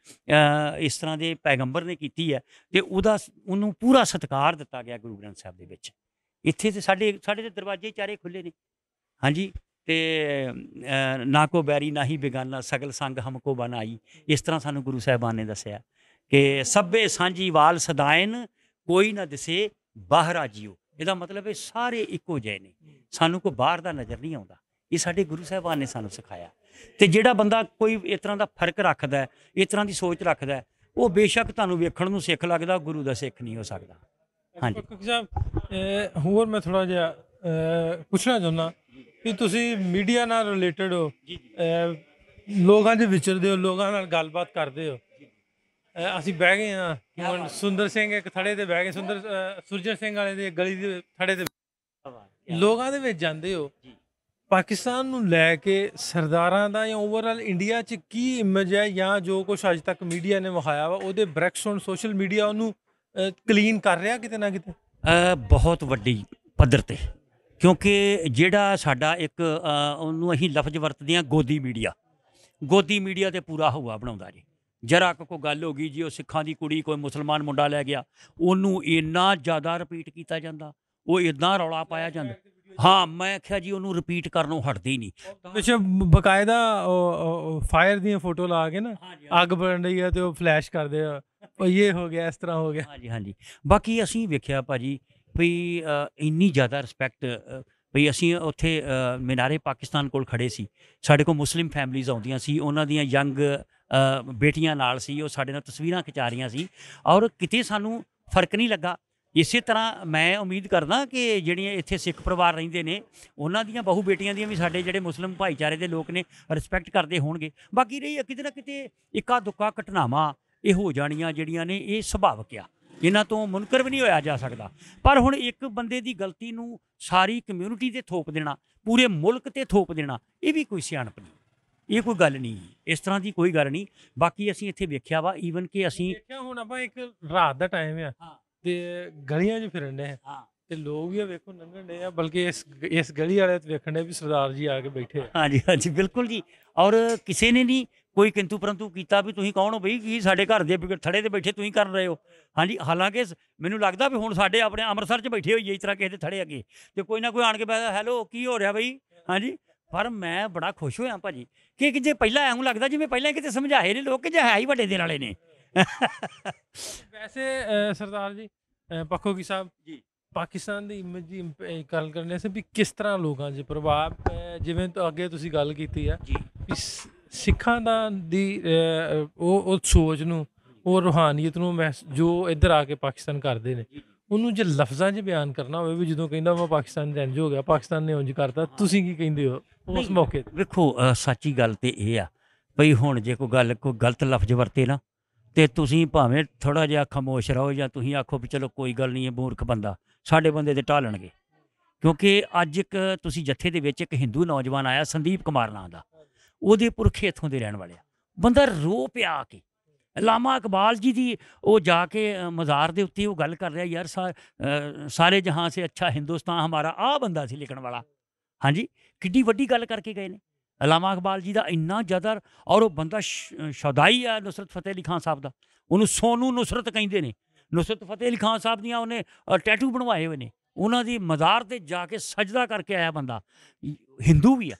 Speaker 1: ਇਸ ਤਰ੍ਹਾਂ ਦੇ ਪੈਗੰਬਰ ਨੇ ਕੀਤੀ ਹੈ ਤੇ ਉਹਦਾ ਉਹਨੂੰ ਪੂਰਾ ਸਤਿਕਾਰ ਦਿੱਤਾ ਗਿਆ ਗੁਰੂ ਗ੍ਰੰਥ ਸਾਹਿਬ ਦੇ ਵਿੱਚ ਇੱਥੇ ਤੇ ਸਾਡੇ ਸਾਡੇ ਦੇ ਦਰਵਾਜ਼ੇ ਚਾਰੇ ਖੁੱਲੇ ਨੇ ਹਾਂਜੀ ਤੇ ਨਾ ਕੋ ਬੈਰੀ ਨਾ ਹੀ ਬੇਗਾਨਾ ਸਗਲ ਸੰਗ ਹਮ ਕੋ ਬਨਾਈ ਇਸ ਤਰ੍ਹਾਂ ਸਾਨੂੰ ਗੁਰੂ ਸਾਹਿਬਾਨ ਨੇ ਦੱਸਿਆ ਕਿ ਸਭੇ ਸਾਂਝੀ ਵਾਲ ਸਦਾਇਨ ਕੋਈ ਨਾ ਦਿਸੇ ਬਾਹਰਾ ਜਿਓ ਇਹਦਾ ਮਤਲਬ ਹੈ ਸਾਰੇ ਇੱਕੋ ਜਿਹੇ ਨੇ ਸਾਨੂੰ ਕੋਈ ਬਾਹਰ ਦਾ ਨਜ਼ਰ ਨਹੀਂ ਆਉਂਦਾ ਇਹ ਸਾਡੇ ਗੁਰੂ ਸਾਹਿਬਾਨ ਨੇ ਸਾਨੂੰ ਸਿਖਾਇਆ ਤੇ ਜਿਹੜਾ ਬੰਦਾ ਕੋਈ ਇਸ ਤਰ੍ਹਾਂ ਦਾ ਫਰਕ ਰੱਖਦਾ ਇਸ ਤਰ੍ਹਾਂ ਦੀ ਸੋਚ ਰੱਖਦਾ ਉਹ ਬੇਸ਼ੱਕ ਤੁਹਾਨੂੰ ਵੇਖਣ ਨੂੰ ਸਿੱਖ ਲੱਗਦਾ ਗੁਰੂ ਦਾ ਸਿੱਖ ਨਹੀਂ ਹੋ ਸਕਦਾ ਹਾਂਜੀ ਸਾਹਿਬ ਹੋਰ
Speaker 2: ਮੈਂ ਥੋੜਾ ਜਿਹਾ ਪੁੱਛਣਾ ਚਾਹੁੰਦਾ ਕਿ ਤੁਸੀਂ ਮੀਡੀਆ ਨਾਲ ਰਿਲੇਟਡ ਹੋ ਲੋਕਾਂ ਦੇ ਵਿਚਰਦੇ ਹੋ ਲੋਕਾਂ ਨਾਲ ਗੱਲਬਾਤ ਕਰਦੇ ਹੋ ਅਸੀਂ ਬਹਿ ਗਏ ਆ ਹੁਣ ਸੁੰਦਰ ਸਿੰਘ ਇੱਕ ਥੜੇ ਤੇ ਬਹਿ ਗਏ ਸੁੰਦਰ ਸੁਰਜਰ ਸਿੰਘ ਵਾਲੇ ਦੇ ਗਲੀ ਦੇ ਥੜੇ ਤੇ ਲੋਕਾਂ ਦੇ ਵਿੱਚ ਜਾਂਦੇ ਹੋ ਪਾਕਿਸਤਾਨ ਨੂੰ ਲੈ ਕੇ ਸਰਦਾਰਾਂ ਦਾ ਜਾਂ ਓਵਰਆਲ ਇੰਡੀਆ 'ਚ ਕੀ ਇਮੇਜ ਹੈ ਜਾਂ ਜੋ ਕੁਝ ਅੱਜ ਤੱਕ ਮੀਡੀਆ ਨੇ ਵਿਖਾਇਆ ਵਾ ਉਹਦੇ ਬ੍ਰੈਕਸ
Speaker 1: ਹੁਣ ਸੋਸ਼ਲ ਮੀਡੀਆ ਉਹਨੂੰ ਕਲੀਨ ਕਰ ਰਿਹਾ ਕਿਤੇ ਨਾ ਕਿਤੇ ਬਹੁਤ ਵੱਡੀ ਪੱਧਰ ਤੇ ਕਿਉਂਕਿ ਜਿਹੜਾ ਸਾਡਾ ਇੱਕ ਉਹਨੂੰ ਅਸੀਂ ਲਫ਼ਜ਼ ਵਰਤਦੇ ਆ ਗੋਦੀ ਮੀਡੀਆ ਗੋਦੀ ਮੀਡੀਆ ਤੇ ਪੂਰਾ ਹਵਾ ਬਣਾਉਂਦਾ ਜੀ ਜਰਾ ਕੋ ਗੱਲ ਹੋ ਗਈ ਜੀ ਉਹ ਸਿੱਖਾਂ ਦੀ ਕੁੜੀ ਕੋਈ ਮੁਸਲਮਾਨ ਮੁੰਡਾ ਲੈ ਗਿਆ ਉਹਨੂੰ ਇੰਨਾ ਜ਼ਿਆਦਾ ਰਿਪੀਟ ਕੀਤਾ ਜਾਂਦਾ ਉਹ ਇਦਾਂ ਰੌਲਾ ਪਾਇਆ ਜਾਂਦਾ ਹਾਂ ਮੈਂ ਆਖਿਆ ਜੀ ਉਹਨੂੰ ਰਿਪੀਟ ਕਰਨੋਂ ਹਟਦੀ ਨਹੀਂ ਵਿੱਚ ਬਕਾਇਦਾ
Speaker 2: ਫਾਇਰ ਦੀਆਂ ਫੋਟੋ ਲਾ ਕੇ ਨਾ ਅੱਗ ਬਣ ਰਹੀ ਹੈ ਤੇ ਉਹ ਫਲੈਸ਼ ਕਰਦੇ ਆ
Speaker 1: ਉਹ ਇਹ ਹੋ ਗਿਆ ਇਸ ਤਰ੍ਹਾਂ ਹੋ ਗਿਆ ਹਾਂਜੀ ਹਾਂਜੀ ਬਾਕੀ ਅਸੀਂ ਵੇਖਿਆ ਭਾਜੀ ਵੀ ਇੰਨੀ ਜ਼ਿਆਦਾ ਰਿਸਪੈਕਟ ਵੀ ਅਸੀਂ ਉੱਥੇ ਮਿਨਾਰੇ ਪਾਕਿਸਤਾਨ ਕੋਲ ਖੜੇ ਸੀ ਸਾਡੇ ਕੋਲ ਮੁਸਲਿਮ ਫੈਮਲੀਆਂ ਆਉਂਦੀਆਂ ਸੀ ਉਹਨਾਂ ਦੀਆਂ ਯੰਗ ਬੇਟੀਆਂ ਨਾਲ ਸੀ ਉਹ ਸਾਡੇ ਨਾਲ ਤਸਵੀਰਾਂ ਖਿਚਾ ਰਹੀਆਂ ਸੀ ਔਰ ਕਿਤੇ ਸਾਨੂੰ ਫਰਕ ਨਹੀਂ ਲੱਗਾ ਇਸੇ ਤਰ੍ਹਾਂ ਮੈਂ ਉਮੀਦ ਕਰਦਾ ਕਿ ਜਿਹੜੀਆਂ ਇੱਥੇ ਸਿੱਖ ਪਰਿਵਾਰ ਰਹਿੰਦੇ ਨੇ ਉਹਨਾਂ ਦੀਆਂ ਬਹੂ ਬੇਟੀਆਂ ਦੀਆਂ ਵੀ ਸਾਡੇ ਜਿਹੜੇ ਮੁਸਲਮ ਭਾਈਚਾਰੇ ਦੇ ਲੋਕ ਨੇ ਰਿਸਪੈਕਟ ਕਰਦੇ ਹੋਣਗੇ ਬਾਕੀ ਰਹੀ ਕਿਤੇ ਨਾ ਕਿਤੇ ਇੱਕਾ ਦੁੱਕਾ ਘਟਨਾਵਾਂ ਇਹ ਹੋ ਜਾਣੀਆਂ ਜਿਹੜੀਆਂ ਨੇ ਇਹ ਸੁਭਾਵਕ ਆ ਇਹਨਾਂ ਤੋਂ ਮੁਨਕਰ ਵੀ ਨਹੀਂ ਹੋਇਆ ਜਾ ਸਕਦਾ ਪਰ ਹੁਣ ਇੱਕ ਬੰਦੇ ਦੀ ਗਲਤੀ ਨੂੰ ਸਾਰੀ ਕਮਿਊਨਿਟੀ ਤੇ ਥੋਪ ਦੇਣਾ ਪੂਰੇ ਮੁਲਕ ਤੇ ਥੋਪ ਦੇਣਾ ਇਹ ਵੀ ਕੋਈ ਸਿਆਣਪ ਨਹੀਂ ਇਹ ਕੋਈ ਗੱਲ ਨਹੀਂ ਇਸ ਤਰ੍ਹਾਂ ਦੀ ਕੋਈ ਗੱਲ ਨਹੀਂ ਬਾਕੀ ਅਸੀਂ ਇੱਥੇ ਵੇਖਿਆ ਵਾ ਈਵਨ ਕਿ ਅਸੀਂ ਵੇਖਿਆ ਹੁਣ ਆਪਾਂ ਇੱਕ ਰਾਤ ਦਾ ਟਾਈਮ ਆ ਹਾਂ। ਤੇ ਗਲੀਆਂ 'ਚ ਫਿਰਨ ਦੇ ਹਾਂ ਤੇ ਲੋਕ ਵੀ ਵੇਖੋ ਲੰਘਣ ਦੇ ਆ ਬਲਕਿ ਇਸ ਇਸ ਗਲੀ ਵਾਲੇ ਤੇ ਵੇਖਣ ਦੇ ਵੀ ਸਰਦਾਰ ਜੀ ਆ ਕੇ ਬੈਠੇ ਆ ਹਾਂਜੀ ਹਾਂਜੀ ਬਿਲਕੁਲ ਜੀ ਔਰ ਕਿਸੇ ਨੇ ਨਹੀਂ ਕੋਈ ਕਿੰਤੂ ਪਰੰਤੂ ਕੀਤਾ ਵੀ ਤੁਸੀਂ ਕੌਣ ਹੋ ਬਈ ਕੀ ਸਾਡੇ ਘਰ ਦੇ ਥੜੇ ਤੇ ਬੈਠੇ ਤੁਸੀਂ ਕਰ ਰਹੇ ਹੋ ਹਾਂਜੀ ਹਾਲਾਂਕਿ ਮੈਨੂੰ ਲੱਗਦਾ ਵੀ ਹੁਣ ਸਾਡੇ ਆਪਣੇ ਅੰਮ੍ਰਿਤਸਰ 'ਚ ਬੈਠੇ ਹੋਈਏ ਇਸ ਤਰ੍ਹਾਂ ਕਿਸੇ ਦੇ ਥੜੇ ਅੱਗੇ ਤੇ ਕੋਈ ਨਾ ਕੋਈ ਆਣ ਕੇ ਬੈਠਾ ਹੈਲੋ ਕੀ ਹੋ ਰਿਹਾ ਬਈ ਹਾਂਜੀ ਪਰ ਮੈਂ ਬੜਾ ਖੁਸ਼ ਹੋਇਆ ਭਾਜੀ ਕਿ ਕਿ ਜੇ ਪਹਿਲਾਂ ਐਂ ਲੱਗਦਾ ਜਿਵੇਂ ਪਹਿਲਾਂ ਕਿਤੇ ਸਮਝਾਏ ਨੇ ਲੋਕ ਕਿ ਜੇ ਹੈ ਹੀ ਵੱਡੇ ਦਿਲ ਵਾਲੇ ਨੇ
Speaker 2: ਵੈਸੇ ਸਰਦਾਰ ਜੀ ਪੱਖੋ ਕੀ ਸਾਹਿਬ ਜੀ ਪਾਕਿਸਤਾਨ ਦੀ ਇਮੇਜ ਦੀ ਗੱਲ ਕਰਨੇ ਸੀ ਵੀ ਕਿਸ ਤਰ੍ਹਾਂ ਲੋਕਾਂ 'ਚ ਪ੍ਰਭਾਵ ਜਿਵੇਂ ਤੋਂ ਅੱਗੇ ਤੁਸੀਂ ਗੱਲ ਕੀਤੀ ਆ ਜੀ। ਸਿੱਖਾਂ ਦਾ ਦੀ ਉਹ ਉਹ ਸੋਚ ਨੂੰ ਉਹ ਰੋਹਾਨੀਅਤ ਨੂੰ ਜੋ ਇੱਧਰ ਆ ਕੇ ਪਾਕਿਸਤਾਨ ਕਰਦੇ ਨੇ ਉਹਨੂੰ ਜੇ ਲਫ਼ਜ਼ਾਂ 'ਚ ਬਿਆਨ ਕਰਨਾ ਹੋਵੇ ਵੀ ਜਦੋਂ ਕਹਿੰਦਾ ਮੈਂ ਪਾਕਿਸਤਾਨ ਚੇਂਜ ਹੋ ਗਿਆ
Speaker 1: ਪਾਕਿਸਤਾਨ ਨੇ ਉਂਝ ਕਰਤਾ ਤੁਸੀਂ ਕੀ ਕਹਿੰਦੇ ਹੋ ਉਸ ਮੌਕੇ ਵੇਖੋ ਸੱਚੀ ਗੱਲ ਤੇ ਇਹ ਆ ਭਈ ਹੁਣ ਜੇ ਕੋਈ ਗੱਲ ਕੋਈ ਗਲਤ ਲਫ਼ਜ਼ ਵਰਤੇ ਨਾ ਤੇ ਤੁਸੀਂ ਭਾਵੇਂ ਥੋੜਾ ਜਿਹਾ ਖਾਮੋਸ਼ ਰਹੋ ਜਾਂ ਤੁਸੀਂ ਆਖੋ ਵੀ ਚਲੋ ਕੋਈ ਗੱਲ ਨਹੀਂ ਇਹ ਮੂਰਖ ਬੰਦਾ ਸਾਡੇ ਬੰਦੇ ਤੇ ਢਾਲਣਗੇ ਕਿਉਂਕਿ ਅੱਜ ਇੱਕ ਤੁਸੀਂ ਜੱਥੇ ਦੇ ਵਿੱਚ ਇੱਕ ਹਿੰਦੂ ਨੌਜਵਾਨ ਆਇਆ ਸੰਦੀਪ ਕੁਮਾਰ ਨਾਂ ਦਾ ਉਹਦੇ ਪੁਰਖੇ ਇਥੋਂ ਦੇ ਰਹਿਣ ਵਾਲੇ ਆ ਬੰਦਾ ਰੋ ਪਿਆ ਕੇ ਲਾਮਾ ਇਕਬਾਲ ਜੀ ਦੀ ਉਹ ਜਾ ਕੇ ਮਜ਼ਾਰ ਦੇ ਉੱਤੇ ਉਹ ਗੱਲ ਕਰ ਰਿਹਾ ਯਾਰ ਸਾਰੇ ਜਹਾਂ ਸੇ ਅੱਛਾ ਹਿੰਦੁਸਤਾਨ ਹਮਾਰਾ ਆ ਬੰਦਾ ਸੀ ਲਿਖਣ ਵਾਲਾ ਹਾਂਜੀ ਕਿੱਡੀ ਵੱਡੀ ਗੱਲ ਕਰਕੇ ਗਏ ਨੇ ਲਾਮਾ ਇਕਬਾਲ ਜੀ ਦਾ ਇੰਨਾ ਜ਼ਦਰ ਔਰ ਉਹ ਬੰਦਾ ਸ਼ੌਦਾਈ ਆ ਨੁਸਰਤ ਫਤਿਹ ਅਲੀ ਖਾਨ ਸਾਹਿਬ ਦਾ ਉਹਨੂੰ ਸੋਨੂ ਨੁਸਰਤ ਕਹਿੰਦੇ ਨੇ ਨੁਸਰਤ ਫਤਿਹ ਅਲੀ ਖਾਨ ਸਾਹਿਬ ਦੀਆਂ ਉਹਨੇ ਟੈਟੂ ਬਣਵਾਏ ਹੋਏ ਨੇ ਉਹਨਾਂ ਦੀ ਮਜ਼ਾਰ ਤੇ ਜਾ ਕੇ ਸਜਦਾ ਕਰਕੇ ਆਇਆ ਬੰਦਾ ਹਿੰਦੂ ਵੀ ਆ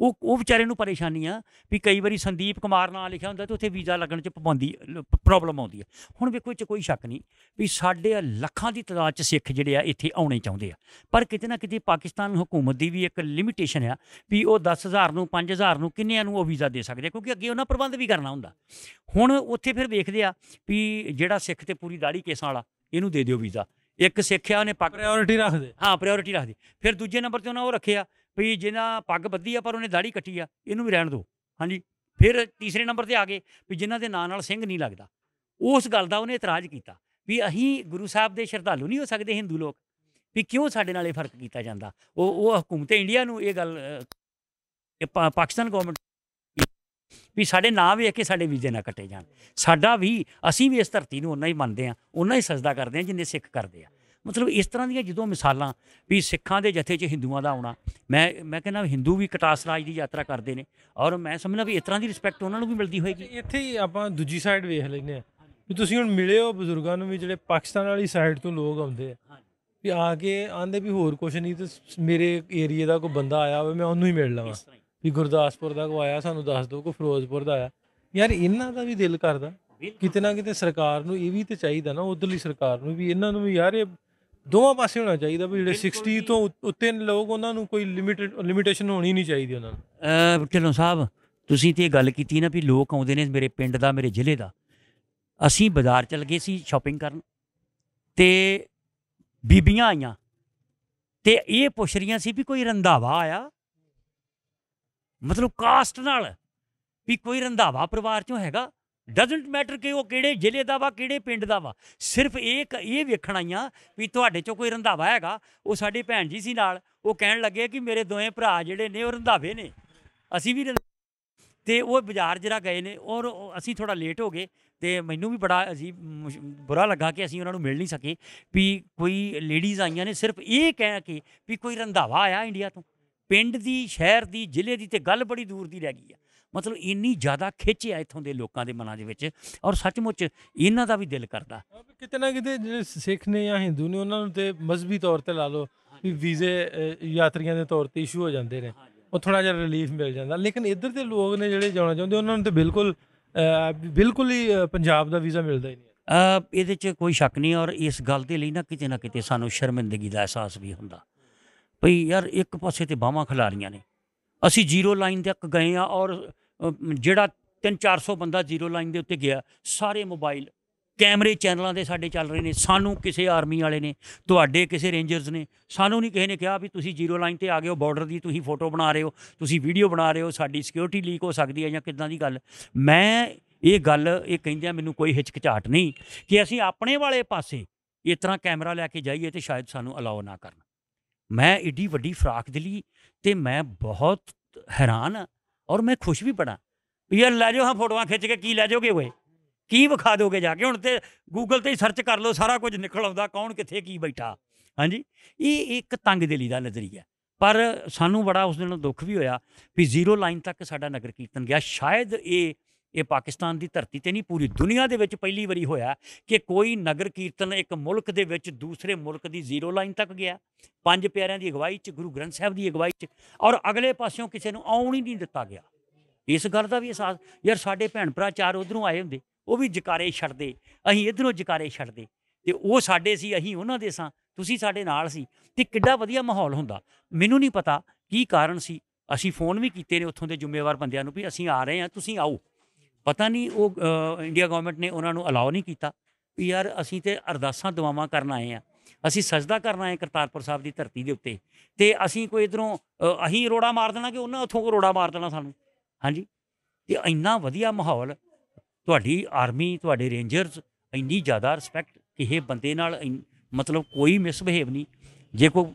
Speaker 1: ਉਹ ਉਹ ਵਿਚਾਰੇ ਨੂੰ ਪਰੇਸ਼ਾਨੀ ਆ ਵੀ ਕਈ ਵਾਰੀ ਸੰਦੀਪ ਕੁਮਾਰ ਨਾਂ ਲਿਖਿਆ ਹੁੰਦਾ ਤੇ ਉੱਥੇ ਵੀਜ਼ਾ ਲੱਗਣ ਚ ਪਾਬੰਦੀ ਪ੍ਰੋਬਲਮ ਆਉਂਦੀ ਹੈ ਹੁਣ ਵੇਖੋ ਇਹ ਚ ਕੋਈ ਸ਼ੱਕ ਨਹੀਂ ਵੀ ਸਾਡੇ ਲੱਖਾਂ ਦੀ ਤਦਾਦ ਚ ਸਿੱਖ ਜਿਹੜੇ ਆ ਇੱਥੇ ਆਉਣੇ ਚਾਹੁੰਦੇ ਆ ਪਰ ਕਿਤੇ ਨਾ ਕਿਤੇ ਪਾਕਿਸਤਾਨ ਹਕੂਮਤ ਦੀ ਵੀ ਇੱਕ ਲਿਮਿਟੇਸ਼ਨ ਆ ਵੀ ਉਹ 10000 ਨੂੰ 5000 ਨੂੰ ਕਿੰਨਿਆਂ ਨੂੰ ਉਹ ਵੀਜ਼ਾ ਦੇ ਸਕਦੇ ਕਿਉਂਕਿ ਅੱਗੇ ਉਹਨਾਂ ਪ੍ਰਬੰਧ ਵੀ ਕਰਨਾ ਹੁੰਦਾ ਹੁਣ ਉੱਥੇ ਫਿਰ ਵੇਖਦੇ ਆ ਵੀ ਜਿਹੜਾ ਸਿੱਖ ਤੇ ਪੂਰੀ ਦਾੜੀ ਕੇਸਾਂ ਵਾਲਾ ਇਹਨੂੰ ਦੇ ਦਿਓ ਵੀਜ਼ਾ ਇੱਕ ਸਿੱਖਿਆ ਉਹਨੇ ਪ੍ਰਾਇੋਰਟੀ ਰੱਖਦੇ ਹਾਂ ਪ੍ਰਾਇੋਰਟੀ ਰੱਖਦੇ ਫਿਰ ਦੂਜੇ ਨੰਬਰ ਤੇ ਉਹਨਾਂ ਉਹ ਰੱਖਿਆ ਵੀ ਜਿਨ੍ਹਾਂ ਪੱਗ ਬੱਧੀ ਆ ਪਰ ਉਹਨੇ ਦਾੜੀ ਕੱਟੀ ਆ ਇਹਨੂੰ ਵੀ ਰਹਿਣ ਦਿਓ ਹਾਂਜੀ ਫਿਰ ਤੀਸਰੇ ਨੰਬਰ ਤੇ ਆ ਗਏ ਵੀ ਜਿਨ੍ਹਾਂ ਦੇ ਨਾਂ ਨਾਲ ਸਿੰਘ ਨਹੀਂ ਲੱਗਦਾ ਉਸ ਗੱਲ ਦਾ ਉਹਨੇ ਇਤਰਾਜ਼ ਕੀਤਾ ਵੀ ਅਸੀਂ ਗੁਰੂ ਸਾਹਿਬ ਦੇ ਸ਼ਰਧਾਲੂ ਨਹੀਂ ਹੋ ਸਕਦੇ ਹਿੰਦੂ ਲੋਕ ਵੀ ਕਿਉਂ ਸਾਡੇ ਨਾਲ ਇਹ ਫਰਕ ਕੀਤਾ ਜਾਂਦਾ ਉਹ ਉਹ ਹਕੂਮਤ ਇੰਡੀਆ ਨੂੰ ਇਹ ਗੱਲ ਪਾਕਿਸਤਾਨ ਗਵਰਨਮੈਂਟ ਵੀ ਸਾਡੇ ਨਾਂ ਵੇਖ ਕੇ ਸਾਡੇ ਵੀਜ਼ੇ ਨਾ ਕੱਟੇ ਜਾਣ ਸਾਡਾ ਵੀ ਅਸੀਂ ਵੀ ਇਸ ਧਰਤੀ ਨੂੰ ਉਨਾ ਹੀ ਮੰਨਦੇ ਆ ਉਨਾ ਹੀ ਸਜਦਾ ਕਰਦੇ ਆ ਜਿੰਨੇ ਸਿੱਖ ਕਰਦੇ ਆ ਮਤਲਬ ਇਸ ਤਰ੍ਹਾਂ ਦੀਆਂ ਜਦੋਂ ਮਿਸਾਲਾਂ ਵੀ ਸਿੱਖਾਂ ਦੇ ਜਥੇ 'ਚ ਹਿੰਦੂਆਂ ਦਾ ਆਉਣਾ ਮੈਂ ਮੈਂ ਕਹਿੰਦਾ ਹਿੰਦੂ ਵੀ ਕਟਾਸ ਰਾਜ ਦੀ ਯਾਤਰਾ ਕਰਦੇ ਨੇ ਔਰ ਮੈਂ ਸਮਝਣਾ ਵੀ ਇਸ ਤਰ੍ਹਾਂ ਦੀ ਰਿਸਪੈਕਟ ਉਹਨਾਂ ਨੂੰ ਵੀ ਮਿਲਦੀ ਹੋਏਗੀ ਇੱਥੇ ਹੀ ਆਪਾਂ ਦੂਜੀ ਸਾਈਡ ਵੇਖ ਲੈਨੇ ਆ ਵੀ ਤੁਸੀਂ ਹੁਣ
Speaker 2: ਮਿਲੇ ਹੋ ਬਜ਼ੁਰਗਾਂ ਨੂੰ ਵੀ ਜਿਹੜੇ ਪਾਕਿਸਤਾਨ ਵਾਲੀ ਸਾਈਡ ਤੋਂ ਲੋਕ ਆਉਂਦੇ ਆ ਵੀ ਆ ਕੇ ਆਂਦੇ ਵੀ ਹੋਰ ਕੁਝ ਨਹੀਂ ਤੇ ਮੇਰੇ ਏਰੀਆ ਦਾ ਕੋਈ ਬੰਦਾ ਆਇਆ ਹੋਵੇ ਮੈਂ ਉਹਨੂੰ ਹੀ ਮਿਲ ਲਵਾਂ ਵੀ ਗੁਰਦਾਸਪੁਰ ਦਾ ਕੋ ਆਇਆ ਸਾਨੂੰ ਦੱਸ ਦਿਓ ਕੋ ਫਿਰੋਜ਼ਪੁਰ ਦਾ ਆਇਆ ਯਾਰ ਇਹਨਾਂ ਦਾ ਵੀ ਦਿਲ ਕਰਦਾ ਕਿਤੇ ਨਾ ਕਿਤੇ ਸਰਕਾਰ ਨੂੰ ਇਹ ਵੀ ਤੇ ਚਾਹੀਦਾ ਨਾ ਉਧਰਲੀ ਸਰਕਾਰ ਨੂੰ ਵੀ ਇਹਨਾਂ ਨੂੰ ਵੀ ਯਾਰ ਇਹ ਦੋਵਾਂ ਪਾਸੇ ਹੋਣਾ ਚਾਹੀਦਾ ਵੀ ਜਿਹੜੇ 60 ਤੋਂ ਉੱਤੇ ਲੋਕ ਉਹਨਾਂ ਨੂੰ ਕੋਈ ਲਿਮਿਟਡ ਲਿਮਿਟੇਸ਼ਨ ਹੋਣੀ ਨਹੀਂ ਚਾਹੀਦੀ ਉਹਨਾਂ
Speaker 1: ਨੂੰ ਢਿੱਲੋਂ ਸਾਹਿਬ ਤੁਸੀਂ ਤੇ ਇਹ ਗੱਲ ਕੀਤੀ ਨਾ ਵੀ ਲੋਕ ਆਉਂਦੇ ਨੇ ਮੇਰੇ ਪਿੰਡ ਦਾ ਮੇਰੇ ਜ਼ਿਲ੍ਹੇ ਦਾ ਅਸੀਂ ਬਾਜ਼ਾਰ ਚੱਲ ਗਏ ਸੀ ਸ਼ਾਪਿੰਗ ਕਰਨ ਤੇ ਬੀਬੀਆਂ ਆਈਆਂ ਤੇ ਇਹ ਪੁੱਛ ਰਹੀਆਂ ਸੀ ਵੀ ਕੋਈ ਰੰਧਾਵਾ ਆਇਆ ਮਤਲਬ ਕਾਸਟ ਨਾਲ ਵੀ ਕੋਈ ਰੰਧਾਵਾ ਪਰਿਵਾਰ ਚੋਂ ਹੈਗਾ ਡਸਨਟ ਮੈਟਰ ਕਿ ਉਹ ਕਿਹੜੇ ਜ਼ਿਲ੍ਹੇ ਦਾ ਵਾ ਕਿਹੜੇ ਪਿੰਡ ਦਾ ਵਾ ਸਿਰਫ ਇਹ ਇਹ ਵੇਖਣ ਆਈਆਂ ਵੀ ਤੁਹਾਡੇ ਚੋਂ ਕੋਈ ਰੰਧਾਵਾ ਹੈਗਾ ਉਹ ਸਾਡੇ ਭੈਣ ਜੀ ਸੀ ਨਾਲ ਉਹ ਕਹਿਣ ਲੱਗੇ ਕਿ ਮੇਰੇ ਦੋਵੇਂ ਭਰਾ ਜਿਹੜੇ ਨੇ ਉਹ ਰੰਧਾਵੇ ਨੇ ਅਸੀਂ ਵੀ ਤੇ ਉਹ ਬਾਜ਼ਾਰ ਜਰਾ ਗਏ ਨੇ ਔਰ ਅਸੀਂ ਥੋੜਾ ਲੇਟ ਹੋ ਗਏ ਤੇ ਮੈਨੂੰ ਵੀ ਬੜਾ ਅਜੀਬ ਬੁਰਾ ਲੱਗਾ ਕਿ ਅਸੀਂ ਉਹਨਾਂ ਨੂੰ ਮਿਲ ਨਹੀਂ ਸਕੇ ਵੀ ਕੋਈ ਲੇਡੀਜ਼ ਆਈਆਂ ਨੇ ਸਿਰਫ ਇਹ ਕਹਿ ਕੇ ਵੀ ਕੋਈ ਰੰਧਾਵਾ ਆਇਆ ਇੰਡੀਆ ਤੋਂ ਪਿੰਡ ਦੀ ਸ਼ਹਿਰ ਦੀ ਜ਼ਿਲ੍ਹੇ ਦੀ ਤੇ ਗੱਲ ਬੜੀ ਦੂਰ ਦੀ ਰਹਿ ਗਈ ਆ ਮਤਲਬ ਇੰਨੀ ਜ਼ਿਆਦਾ ਖਿੱਚ ਆ ਇਥੋਂ ਦੇ ਲੋਕਾਂ ਦੇ ਮਨਾਂ ਦੇ ਵਿੱਚ ਔਰ ਸੱਚਮੁੱਚ ਇਹਨਾਂ ਦਾ ਵੀ ਦਿਲ ਕਰਦਾ
Speaker 2: ਕਿਤੇ ਨਾ ਕਿਤੇ ਜਿਹੜੇ ਸਿੱਖ ਨੇ ਜਾਂ ਹਿੰਦੂ ਨੇ ਉਹਨਾਂ ਨੂੰ ਤੇ ਮਜ਼ਬੀ ਤੌਰ ਤੇ ਲਾ ਲਓ ਵੀ ਵੀਜ਼ੇ ਯਾਤਰੀਆਂ ਦੇ ਤੌਰ ਤੇ ਇਸ਼ੂ ਹੋ ਜਾਂਦੇ ਨੇ ਉਹ ਥੋੜਾ ਜਿਹਾ ਰਿਲੀਫ ਮਿਲ ਜਾਂਦਾ ਲੇਕਿਨ ਇੱਧਰ ਦੇ ਲੋਕ
Speaker 1: ਨੇ ਜਿਹੜੇ ਜਾਣਾ ਚਾਹੁੰਦੇ ਉਹਨਾਂ ਨੂੰ ਤੇ ਬਿਲਕੁਲ ਬਿਲਕੁਲ ਹੀ ਪੰਜਾਬ ਦਾ ਵੀਜ਼ਾ ਮਿਲਦਾ ਹੀ ਨਹੀਂ ਇਹਦੇ 'ਚ ਕੋਈ ਸ਼ੱਕ ਨਹੀਂ ਔਰ ਇਸ ਗੱਲ ਦੇ ਲਈ ਨਾ ਕਿਤੇ ਨਾ ਕਿਤੇ ਸਾਨੂੰ ਸ਼ਰਮਿੰਦਗੀ ਦਾ ਅਹਿਸਾਸ ਵੀ ਹੁੰਦਾ ਭਈ ਯਾਰ ਇੱਕ ਪਾਸੇ ਤੇ ਬਾਹਾਂ ਖਿਲਾਰੀਆਂ ਨੇ ਅਸੀਂ ਜ਼ੀਰੋ ਲਾਈਨ ਤੱਕ ਗਏ ਆ ਔਰ ਜਿਹੜਾ 3-400 ਬੰਦਾ ਜ਼ੀਰੋ ਲਾਈਨ ਦੇ ਉੱਤੇ ਗਿਆ ਸਾਰੇ ਮੋਬਾਈਲ ਕੈਮਰੇ ਚੈਨਲਾਂ ਦੇ ਸਾਡੇ ਚੱਲ ਰਹੇ ਨੇ ਸਾਨੂੰ ਕਿਸੇ ਆਰਮੀ ਵਾਲੇ ਨੇ ਤੁਹਾਡੇ ਕਿਸੇ ਰੇਂਜਰਸ ਨੇ ਸਾਨੂੰ ਨਹੀਂ ਕਿਸੇ ਨੇ ਕਿਹਾ ਵੀ ਤੁਸੀਂ ਜ਼ੀਰੋ ਲਾਈਨ ਤੇ ਆ ਗਏ ਹੋ ਬਾਰਡਰ ਦੀ ਤੁਸੀਂ ਫੋਟੋ ਬਣਾ ਰਹੇ ਹੋ ਤੁਸੀਂ ਵੀਡੀਓ ਬਣਾ ਰਹੇ ਹੋ ਸਾਡੀ ਸਿਕਿਉਰਿਟੀ ਲੀਕ ਹੋ ਸਕਦੀ ਹੈ ਜਾਂ ਕਿਦਾਂ ਦੀ ਗੱਲ ਮੈਂ ਇਹ ਗੱਲ ਇਹ ਕਹਿੰਦਿਆਂ ਮੈਨੂੰ ਕੋਈ ਹਿਚਕਚਾਟ ਨਹੀਂ ਕਿ ਅਸੀਂ ਆਪਣੇ ਵਾਲੇ ਪਾਸੇ ਇਸ ਤਰ੍ਹਾਂ ਕੈਮਰਾ ਲੈ ਕੇ ਜਾਈਏ ਤੇ ਸ਼ਾਇਦ ਸਾਨੂੰ ਅਲਾਉ ਨਾ ਕਰਨ ਮੈਂ ਏਡੀ ਵੱਡੀ ਫਰਾਕ ਲਈ ਤੇ ਮੈਂ ਬਹੁਤ ਹੈਰਾਨ ਔਰ ਮੈਂ ਖੁਸ਼ ਵੀ ਬੜਾ ਯਾਰ ਲੈ ਜਾਓ ਹਾਂ ਫੋਟੋਆਂ ਖਿੱਚ ਕੇ ਕੀ ਲੈ ਜਾਓਗੇ ਓਏ ਕੀ ਵਿਖਾ ਦੋਗੇ ਜਾ ਕੇ ਹੁਣ ਤੇ ਗੂਗਲ ਤੇ ਹੀ ਸਰਚ ਕਰ ਲਓ ਸਾਰਾ ਕੁਝ ਨਿਕਲ ਆਉਂਦਾ ਕੌਣ ਕਿੱਥੇ ਕੀ ਬੈਠਾ ਹਾਂਜੀ ਇਹ ਇੱਕ ਤੰਗ ਦਿਲੀ ਦਾ ਨਜ਼ਰੀਆ ਪਰ ਸਾਨੂੰ ਬੜਾ ਉਸ ਦਿਨ ਦੁੱਖ ਵੀ ਹੋਇਆ ਵੀ ਜ਼ੀਰੋ ਲਾਈਨ ਤੱਕ ਸਾਡਾ ਨਗਰ ਕੀਰਤਨ ਗਿਆ ਸ਼ਾਇਦ ਇਹ ਇਹ ਪਾਕਿਸਤਾਨ ਦੀ ਧਰਤੀ ਤੇ ਨਹੀਂ ਪੂਰੀ ਦੁਨੀਆ ਦੇ ਵਿੱਚ ਪਹਿਲੀ ਵਾਰੀ ਹੋਇਆ ਕਿ ਕੋਈ ਨਗਰ ਕੀਰਤਨ ਇੱਕ ਮੁਲਕ ਦੇ ਵਿੱਚ ਦੂਸਰੇ ਮੁਲਕ ਦੀ ਜ਼ੀਰੋ ਲਾਈਨ ਤੱਕ ਗਿਆ ਪੰਜ ਪਿਆਰਿਆਂ ਦੀ ਅਗਵਾਈ 'ਚ ਗੁਰੂ ਗ੍ਰੰਥ ਸਾਹਿਬ ਦੀ ਅਗਵਾਈ 'ਚ ਔਰ ਅਗਲੇ ਪਾਸਿਓਂ ਕਿਸੇ ਨੂੰ ਆਉਣ ਹੀ ਨਹੀਂ ਦਿੱਤਾ ਗਿਆ ਇਸ ਗੱਲ ਦਾ ਵੀ ਅਹਿਸਾਸ ਯਾਰ ਸਾਡੇ ਭੈਣ ਭਰਾ ਚਾਰ ਉਧਰੋਂ ਆਏ ਹੁੰਦੇ ਉਹ ਵੀ ਜਕਾਰੇ ਛੱਡਦੇ ਅਸੀਂ ਇਧਰੋਂ ਜਕਾਰੇ ਛੱਡਦੇ ਤੇ ਉਹ ਸਾਡੇ ਸੀ ਅਸੀਂ ਉਹਨਾਂ ਦੇ ਸਾਂ ਤੁਸੀਂ ਸਾਡੇ ਨਾਲ ਸੀ ਤੇ ਕਿੱਡਾ ਵਧੀਆ ਮਾਹੌਲ ਹੁੰਦਾ ਮੈਨੂੰ ਨਹੀਂ ਪਤਾ ਕੀ ਕਾਰਨ ਸੀ ਅਸੀਂ ਫੋਨ ਵੀ ਕੀਤੇ ਨੇ ਉੱਥੋਂ ਦੇ ਜ਼ਿੰਮੇਵਾਰ ਬੰਦਿਆਂ ਨੂੰ ਵੀ ਅਸੀਂ ਆ ਰਹੇ ਹਾਂ ਤੁਸੀਂ ਆਓ ਪਤਾ ਨਹੀਂ ਉਹ ਇੰਡੀਆ ਗਵਰਨਮੈਂਟ ਨੇ ਉਹਨਾਂ ਨੂੰ ਅਲਾਉ ਨਹੀਂ ਕੀਤਾ ਵੀ ਯਾਰ ਅਸੀਂ ਤੇ ਅਰਦਾਸਾਂ ਦੁਆਵਾਂ ਕਰਨ ਆਏ ਆ ਅਸੀਂ ਸਜਦਾ ਕਰਨ ਆਏ ਕਰਤਾਰਪੁਰ ਸਾਹਿਬ ਦੀ ਧਰਤੀ ਦੇ ਉੱਤੇ ਤੇ ਅਸੀਂ ਕੋਈ ਇਧਰੋਂ ਅਹੀਂ ਰੋੜਾ ਮਾਰ ਦੇਣਾ ਕਿ ਉਹਨਾਂ ਉੱਥੋਂ ਰੋੜਾ ਮਾਰ ਦੇਣਾ ਸਾਨੂੰ ਹਾਂਜੀ ਤੇ ਇੰਨਾ ਵਧੀਆ ਮਾਹੌਲ ਤੁਹਾਡੀ ਆਰਮੀ ਤੁਹਾਡੇ ਰੇਂਜਰਸ ਇੰਨੀ ਜ਼ਿਆਦਾ ਰਿਸਪੈਕਟ ਇਹ ਬੰਦੇ ਨਾਲ ਮਤਲਬ ਕੋਈ ਮਿਸਬਿਹੇਵ ਨਹੀਂ ਜੇ ਕੋ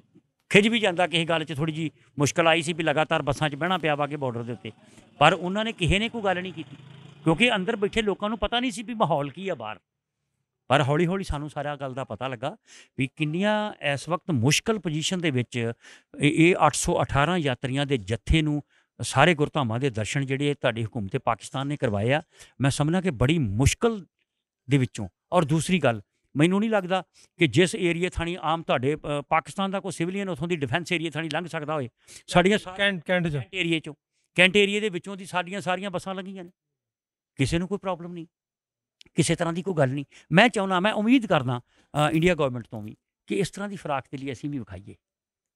Speaker 1: ਖਿਜ ਵੀ ਜਾਂਦਾ ਕਿਸੇ ਗੱਲ 'ਚ ਥੋੜੀ ਜੀ ਮੁਸ਼ਕਲ ਆਈ ਸੀ ਵੀ ਲਗਾਤਾਰ ਬੱਸਾਂ 'ਚ ਬਹਿਣਾ ਪਿਆ ਵਾ ਕੇ ਬਾਰਡਰ ਦੇ ਉੱਤੇ ਪਰ ਉਹਨਾਂ ਨੇ ਕਿਸੇ ਨੇ ਕੋਈ ਗੱਲ ਨਹੀਂ ਕੀਤੀ ਕਿਉਂਕਿ ਅੰਦਰ ਬੈਠੇ ਲੋਕਾਂ ਨੂੰ ਪਤਾ ਨਹੀਂ ਸੀ ਵੀ ਮਾਹੌਲ ਕੀ ਆ ਬਾਹਰ ਪਰ ਹੌਲੀ-ਹੌਲੀ ਸਾਨੂੰ ਸਾਰਾ ਗੱਲ ਦਾ ਪਤਾ ਲੱਗਾ ਵੀ ਕਿੰਨੀਆਂ ਇਸ ਵਕਤ ਮੁਸ਼ਕਲ ਪੋਜੀਸ਼ਨ ਦੇ ਵਿੱਚ ਇਹ 818 ਯਾਤਰੀਆਂ ਦੇ ਜੱਥੇ ਨੂੰ ਸਾਰੇ ਗੁਰਧਾਮਾਂ ਦੇ ਦਰਸ਼ਨ ਜਿਹੜੇ ਤੁਹਾਡੀ ਹਕੂਮਤ ਤੇ ਪਾਕਿਸਤਾਨ ਨੇ ਕਰਵਾਏ ਆ ਮੈਂ ਸਮਝਣਾ ਕਿ ਬੜੀ ਮੁਸ਼ਕਲ ਦੇ ਵਿੱਚੋਂ ਔਰ ਦੂਸਰੀ ਗੱਲ ਮੈਨੂੰ ਨਹੀਂ ਲੱਗਦਾ ਕਿ ਜਿਸ ਏਰੀਆ ਥਾਣੀ ਆਮ ਤੁਹਾਡੇ ਪਾਕਿਸਤਾਨ ਦਾ ਕੋਈ ਸਿਵਲੀਅਨ ਉਥੋਂ ਦੀ ਡਿਫੈਂਸ ਏਰੀਆ ਥਾਣੀ ਲੰਘ ਸਕਦਾ ਹੋਏ ਸਾਡੀਆਂ ਕੈਂਟ ਕੈਂਟ ਏਰੀਆ ਚੋਂ ਕੈਂਟ ਏਰੀਆ ਦੇ ਵਿੱਚੋਂ ਦੀ ਸਾਡੀਆਂ ਸਾਰੀਆਂ ਬੱਸਾਂ ਲੱਗੀਆਂ ਨੇ ਕਿਸੇ ਨੂੰ ਕੋਈ ਪ੍ਰੋਬਲਮ ਨਹੀਂ ਕਿਸੇ ਤਰ੍ਹਾਂ ਦੀ ਕੋਈ ਗੱਲ ਨਹੀਂ ਮੈਂ ਚਾਹੁੰਦਾ ਮੈਂ ਉਮੀਦ ਕਰਦਾ ਇੰਡੀਆ ਗਵਰਨਮੈਂਟ ਤੋਂ ਵੀ ਕਿ ਇਸ ਤਰ੍ਹਾਂ ਦੀ ਫਰਾਕ ਦੇ ਲਈ ਅਸੀਂ ਵੀ ਵਿਖਾਈਏ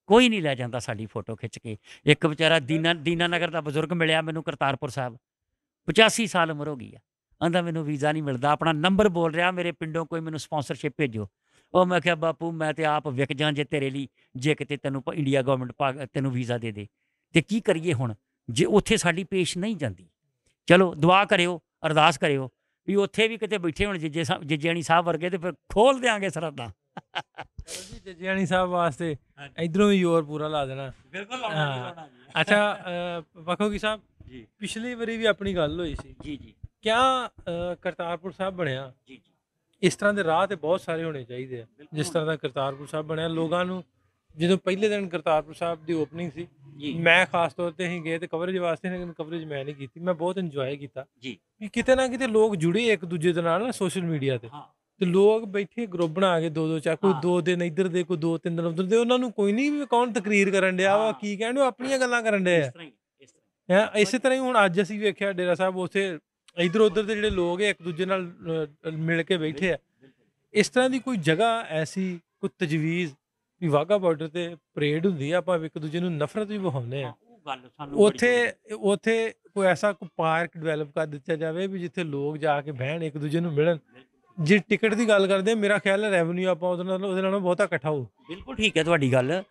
Speaker 1: ਕੋਈ ਨਹੀਂ ਲੈ ਜਾਂਦਾ ਸਾਡੀ ਫੋਟੋ ਖਿੱਚ ਕੇ ਇੱਕ ਵਿਚਾਰਾ ਦੀਨਾ ਦੀਨਾ ਨਗਰ ਦਾ ਬਜ਼ੁਰਗ ਮਿਲਿਆ ਮੈਨੂੰ ਕਰਤਾਰਪੁਰ ਸਾਹਿਬ 85 ਸਾਲ ਉਮਰ ਹੋ ਗਈ ਆ ਆਂਦਾ ਮੈਨੂੰ ਵੀਜ਼ਾ ਨਹੀਂ ਮਿਲਦਾ ਆਪਣਾ ਨੰਬਰ ਬੋਲ ਰਿਹਾ ਮੇਰੇ ਪਿੰਡੋਂ ਕੋਈ ਮੈਨੂੰ ਸਪਾਂਸਰਸ਼ਿਪ ਭੇਜੋ ਉਹ ਮੈਂ ਕਿਹਾ ਬਾਪੂ ਮੈਂ ਤੇ ਆਪ ਵਿਕ ਜਾਂ ਜੇ ਤੇਰੇ ਲਈ ਜੇ ਕਿਤੇ ਤੈਨੂੰ ਇੰਡੀਆ ਗਵਰਨਮੈਂਟ ਤੈਨੂੰ ਵੀਜ਼ਾ ਦੇ ਦੇ ਤੇ ਕੀ ਕਰੀਏ ਹੁਣ ਜੇ ਉੱਥੇ ਸਾਡੀ ਪੇਸ਼ ਨਹੀਂ ਜਾਂਦੀ ਚਲੋ ਦੁਆ ਕਰਿਓ ਅਰਦਾਸ ਕਰਿਓ ਵੀ ਉੱਥੇ ਵੀ ਕਿਤੇ ਬੈਠੇ ਹੋਣ ਜਿੱਜੇ ਆਣੀ ਸਾਹਿਬ ਵਰਗੇ ਤੇ ਫਿਰ ਖੋਲ ਦੇਾਂਗੇ ਸਰਦਾ
Speaker 2: ਜੀ ਆਣੀ ਸਾਹਿਬ ਵਾਸਤੇ ਇਧਰੋਂ ਵੀ ਯੋਰ ਪੂਰਾ ਲਾ ਦੇਣਾ ਬਿਲਕੁਲ ਲਾਉਣਾ ਅੱਛਾ ਅੱਛਾ ਕੀ ਸਾਹਿਬ ਜੀ ਪਿਛਲੀ ਵਾਰੀ ਵੀ ਆਪਣੀ ਗੱਲ ਹੋਈ ਸੀ ਜੀ ਜੀ ਕਿਆ ਕਰਤਾਰਪੁਰ ਸਾਹਿਬ ਬਣਿਆ ਜੀ ਜੀ ਇਸ ਤਰ੍ਹਾਂ ਦੇ ਰਾਹ ਤੇ ਬਹੁਤ ਸਾਰੇ ਹੋਣੇ ਚਾਹੀਦੇ ਆ ਜਿਸ ਤਰ੍ਹਾਂ ਦਾ ਕਰਤਾਰਪੁਰ ਸਾਹਿਬ ਬਣਿਆ ਲੋਕਾਂ ਨੂੰ ਜਦੋਂ ਪਹਿਲੇ ਦਿਨ ਕਰਤਾਰਪੁਰ ਸਾਹਿਬ ਦੀ ਓਪਨਿੰਗ ਸੀ ਜੀ ਮੈਂ ਖਾਸ ਤੌਰ ਤੇ ਹੀ ਗਏ ਤੇ ਕਵਰੇਜ ਵਾਸਤੇ ਲੇਕਿਨ ਕਵਰੇਜ ਮੈਂ ਨਹੀਂ ਕੀਤੀ ਮੈਂ ਬਹੁਤ ਇੰਜੋਏ ਕੀਤਾ ਜੀ ਕਿਤੇ ਨਾ ਕਿਤੇ ਲੋਕ ਜੁੜੇ ਇੱਕ ਦੂਜੇ ਦੇ ਨਾਲ ਨਾ ਸੋਸ਼ਲ ਮੀਡੀਆ ਤੇ ਹਾਂ ਤੇ ਲੋਕ ਬੈਠੇ ਗਰੁੱਪ ਬਣਾ ਕੇ ਦੋ ਦੋ ਚਾ ਕੋਈ ਦੋ ਦਿਨ ਇੱਧਰ ਦੇ ਕੋਈ ਦੋ ਤਿੰਨ ਦਿਨ ਉੱਧਰ ਦੇ ਉਹਨਾਂ ਨੂੰ ਕੋਈ ਨਹੀਂ ਵੀ ਕੌਣ ਤਕਰੀਰ ਕਰਨ ਡਿਆ ਵਾ ਕੀ ਕਹਿਣ ਉਹ ਆਪਣੀਆਂ ਗੱਲਾਂ ਕਰਨ ਡਿਆ ਹਾਂ ਇਸੇ ਤਰ੍ਹਾਂ ਹੀ ਹੁਣ ਅੱਜ ਅਸੀਂ ਵੇਖਿਆ ਡੇਰਾ ਸਾਹਿਬ ਉਥੇ ਇਧਰ ਉਧਰ ਦੇ ਜਿਹੜੇ ਲੋਕ ਹੈ ਇੱਕ ਦੂਜੇ ਨਾਲ ਮਿਲ ਕੇ ਬੈਠੇ ਆ ਇਸ ਤਰ੍ਹਾਂ ਦੀ ਕੋਈ ਜਗ੍ਹਾ ਐਸੀ ਕੋਈ ਤਜਵੀਜ਼ ਵੀ ਵਾਗਾ ਬਾਰਡਰ ਤੇ ਪਰੇਡ ਹੁੰਦੀ ਆ ਆਪਾਂ ਇੱਕ ਦੂਜੇ ਨੂੰ ਨਫ਼ਰਤ ਵੀ ਬਹਾਉਨੇ ਆ ਉਹ ਗੱਲ ਸਾਨੂੰ ਕੋਈ ਐਸਾ ਕੋ ਪਾਰਕ ਡਿਵੈਲਪ ਕਰ ਦਿੱਤਾ ਜਾਵੇ ਵੀ ਜਿੱਥੇ ਲੋਕ ਜਾ ਕੇ ਬਹਿਣ ਇੱਕ ਦੂਜੇ ਨੂੰ ਮਿਲਣ ਜੇ ਟਿਕਟ
Speaker 1: ਦੀ ਗੱਲ ਕਰਦੇ ਮੇਰਾ ਖਿਆਲ ਹੈ ਰੈਵਨਿਊ ਆਪਾਂ ਉਹਦੇ ਨਾਲ ਉਹਦੇ ਨਾਲ ਬਹੁਤਾ ਇਕੱਠਾ ਹੋ ਬਿਲਕੁਲ ਠੀਕ ਹੈ ਤੁਹਾਡੀ ਗੱਲ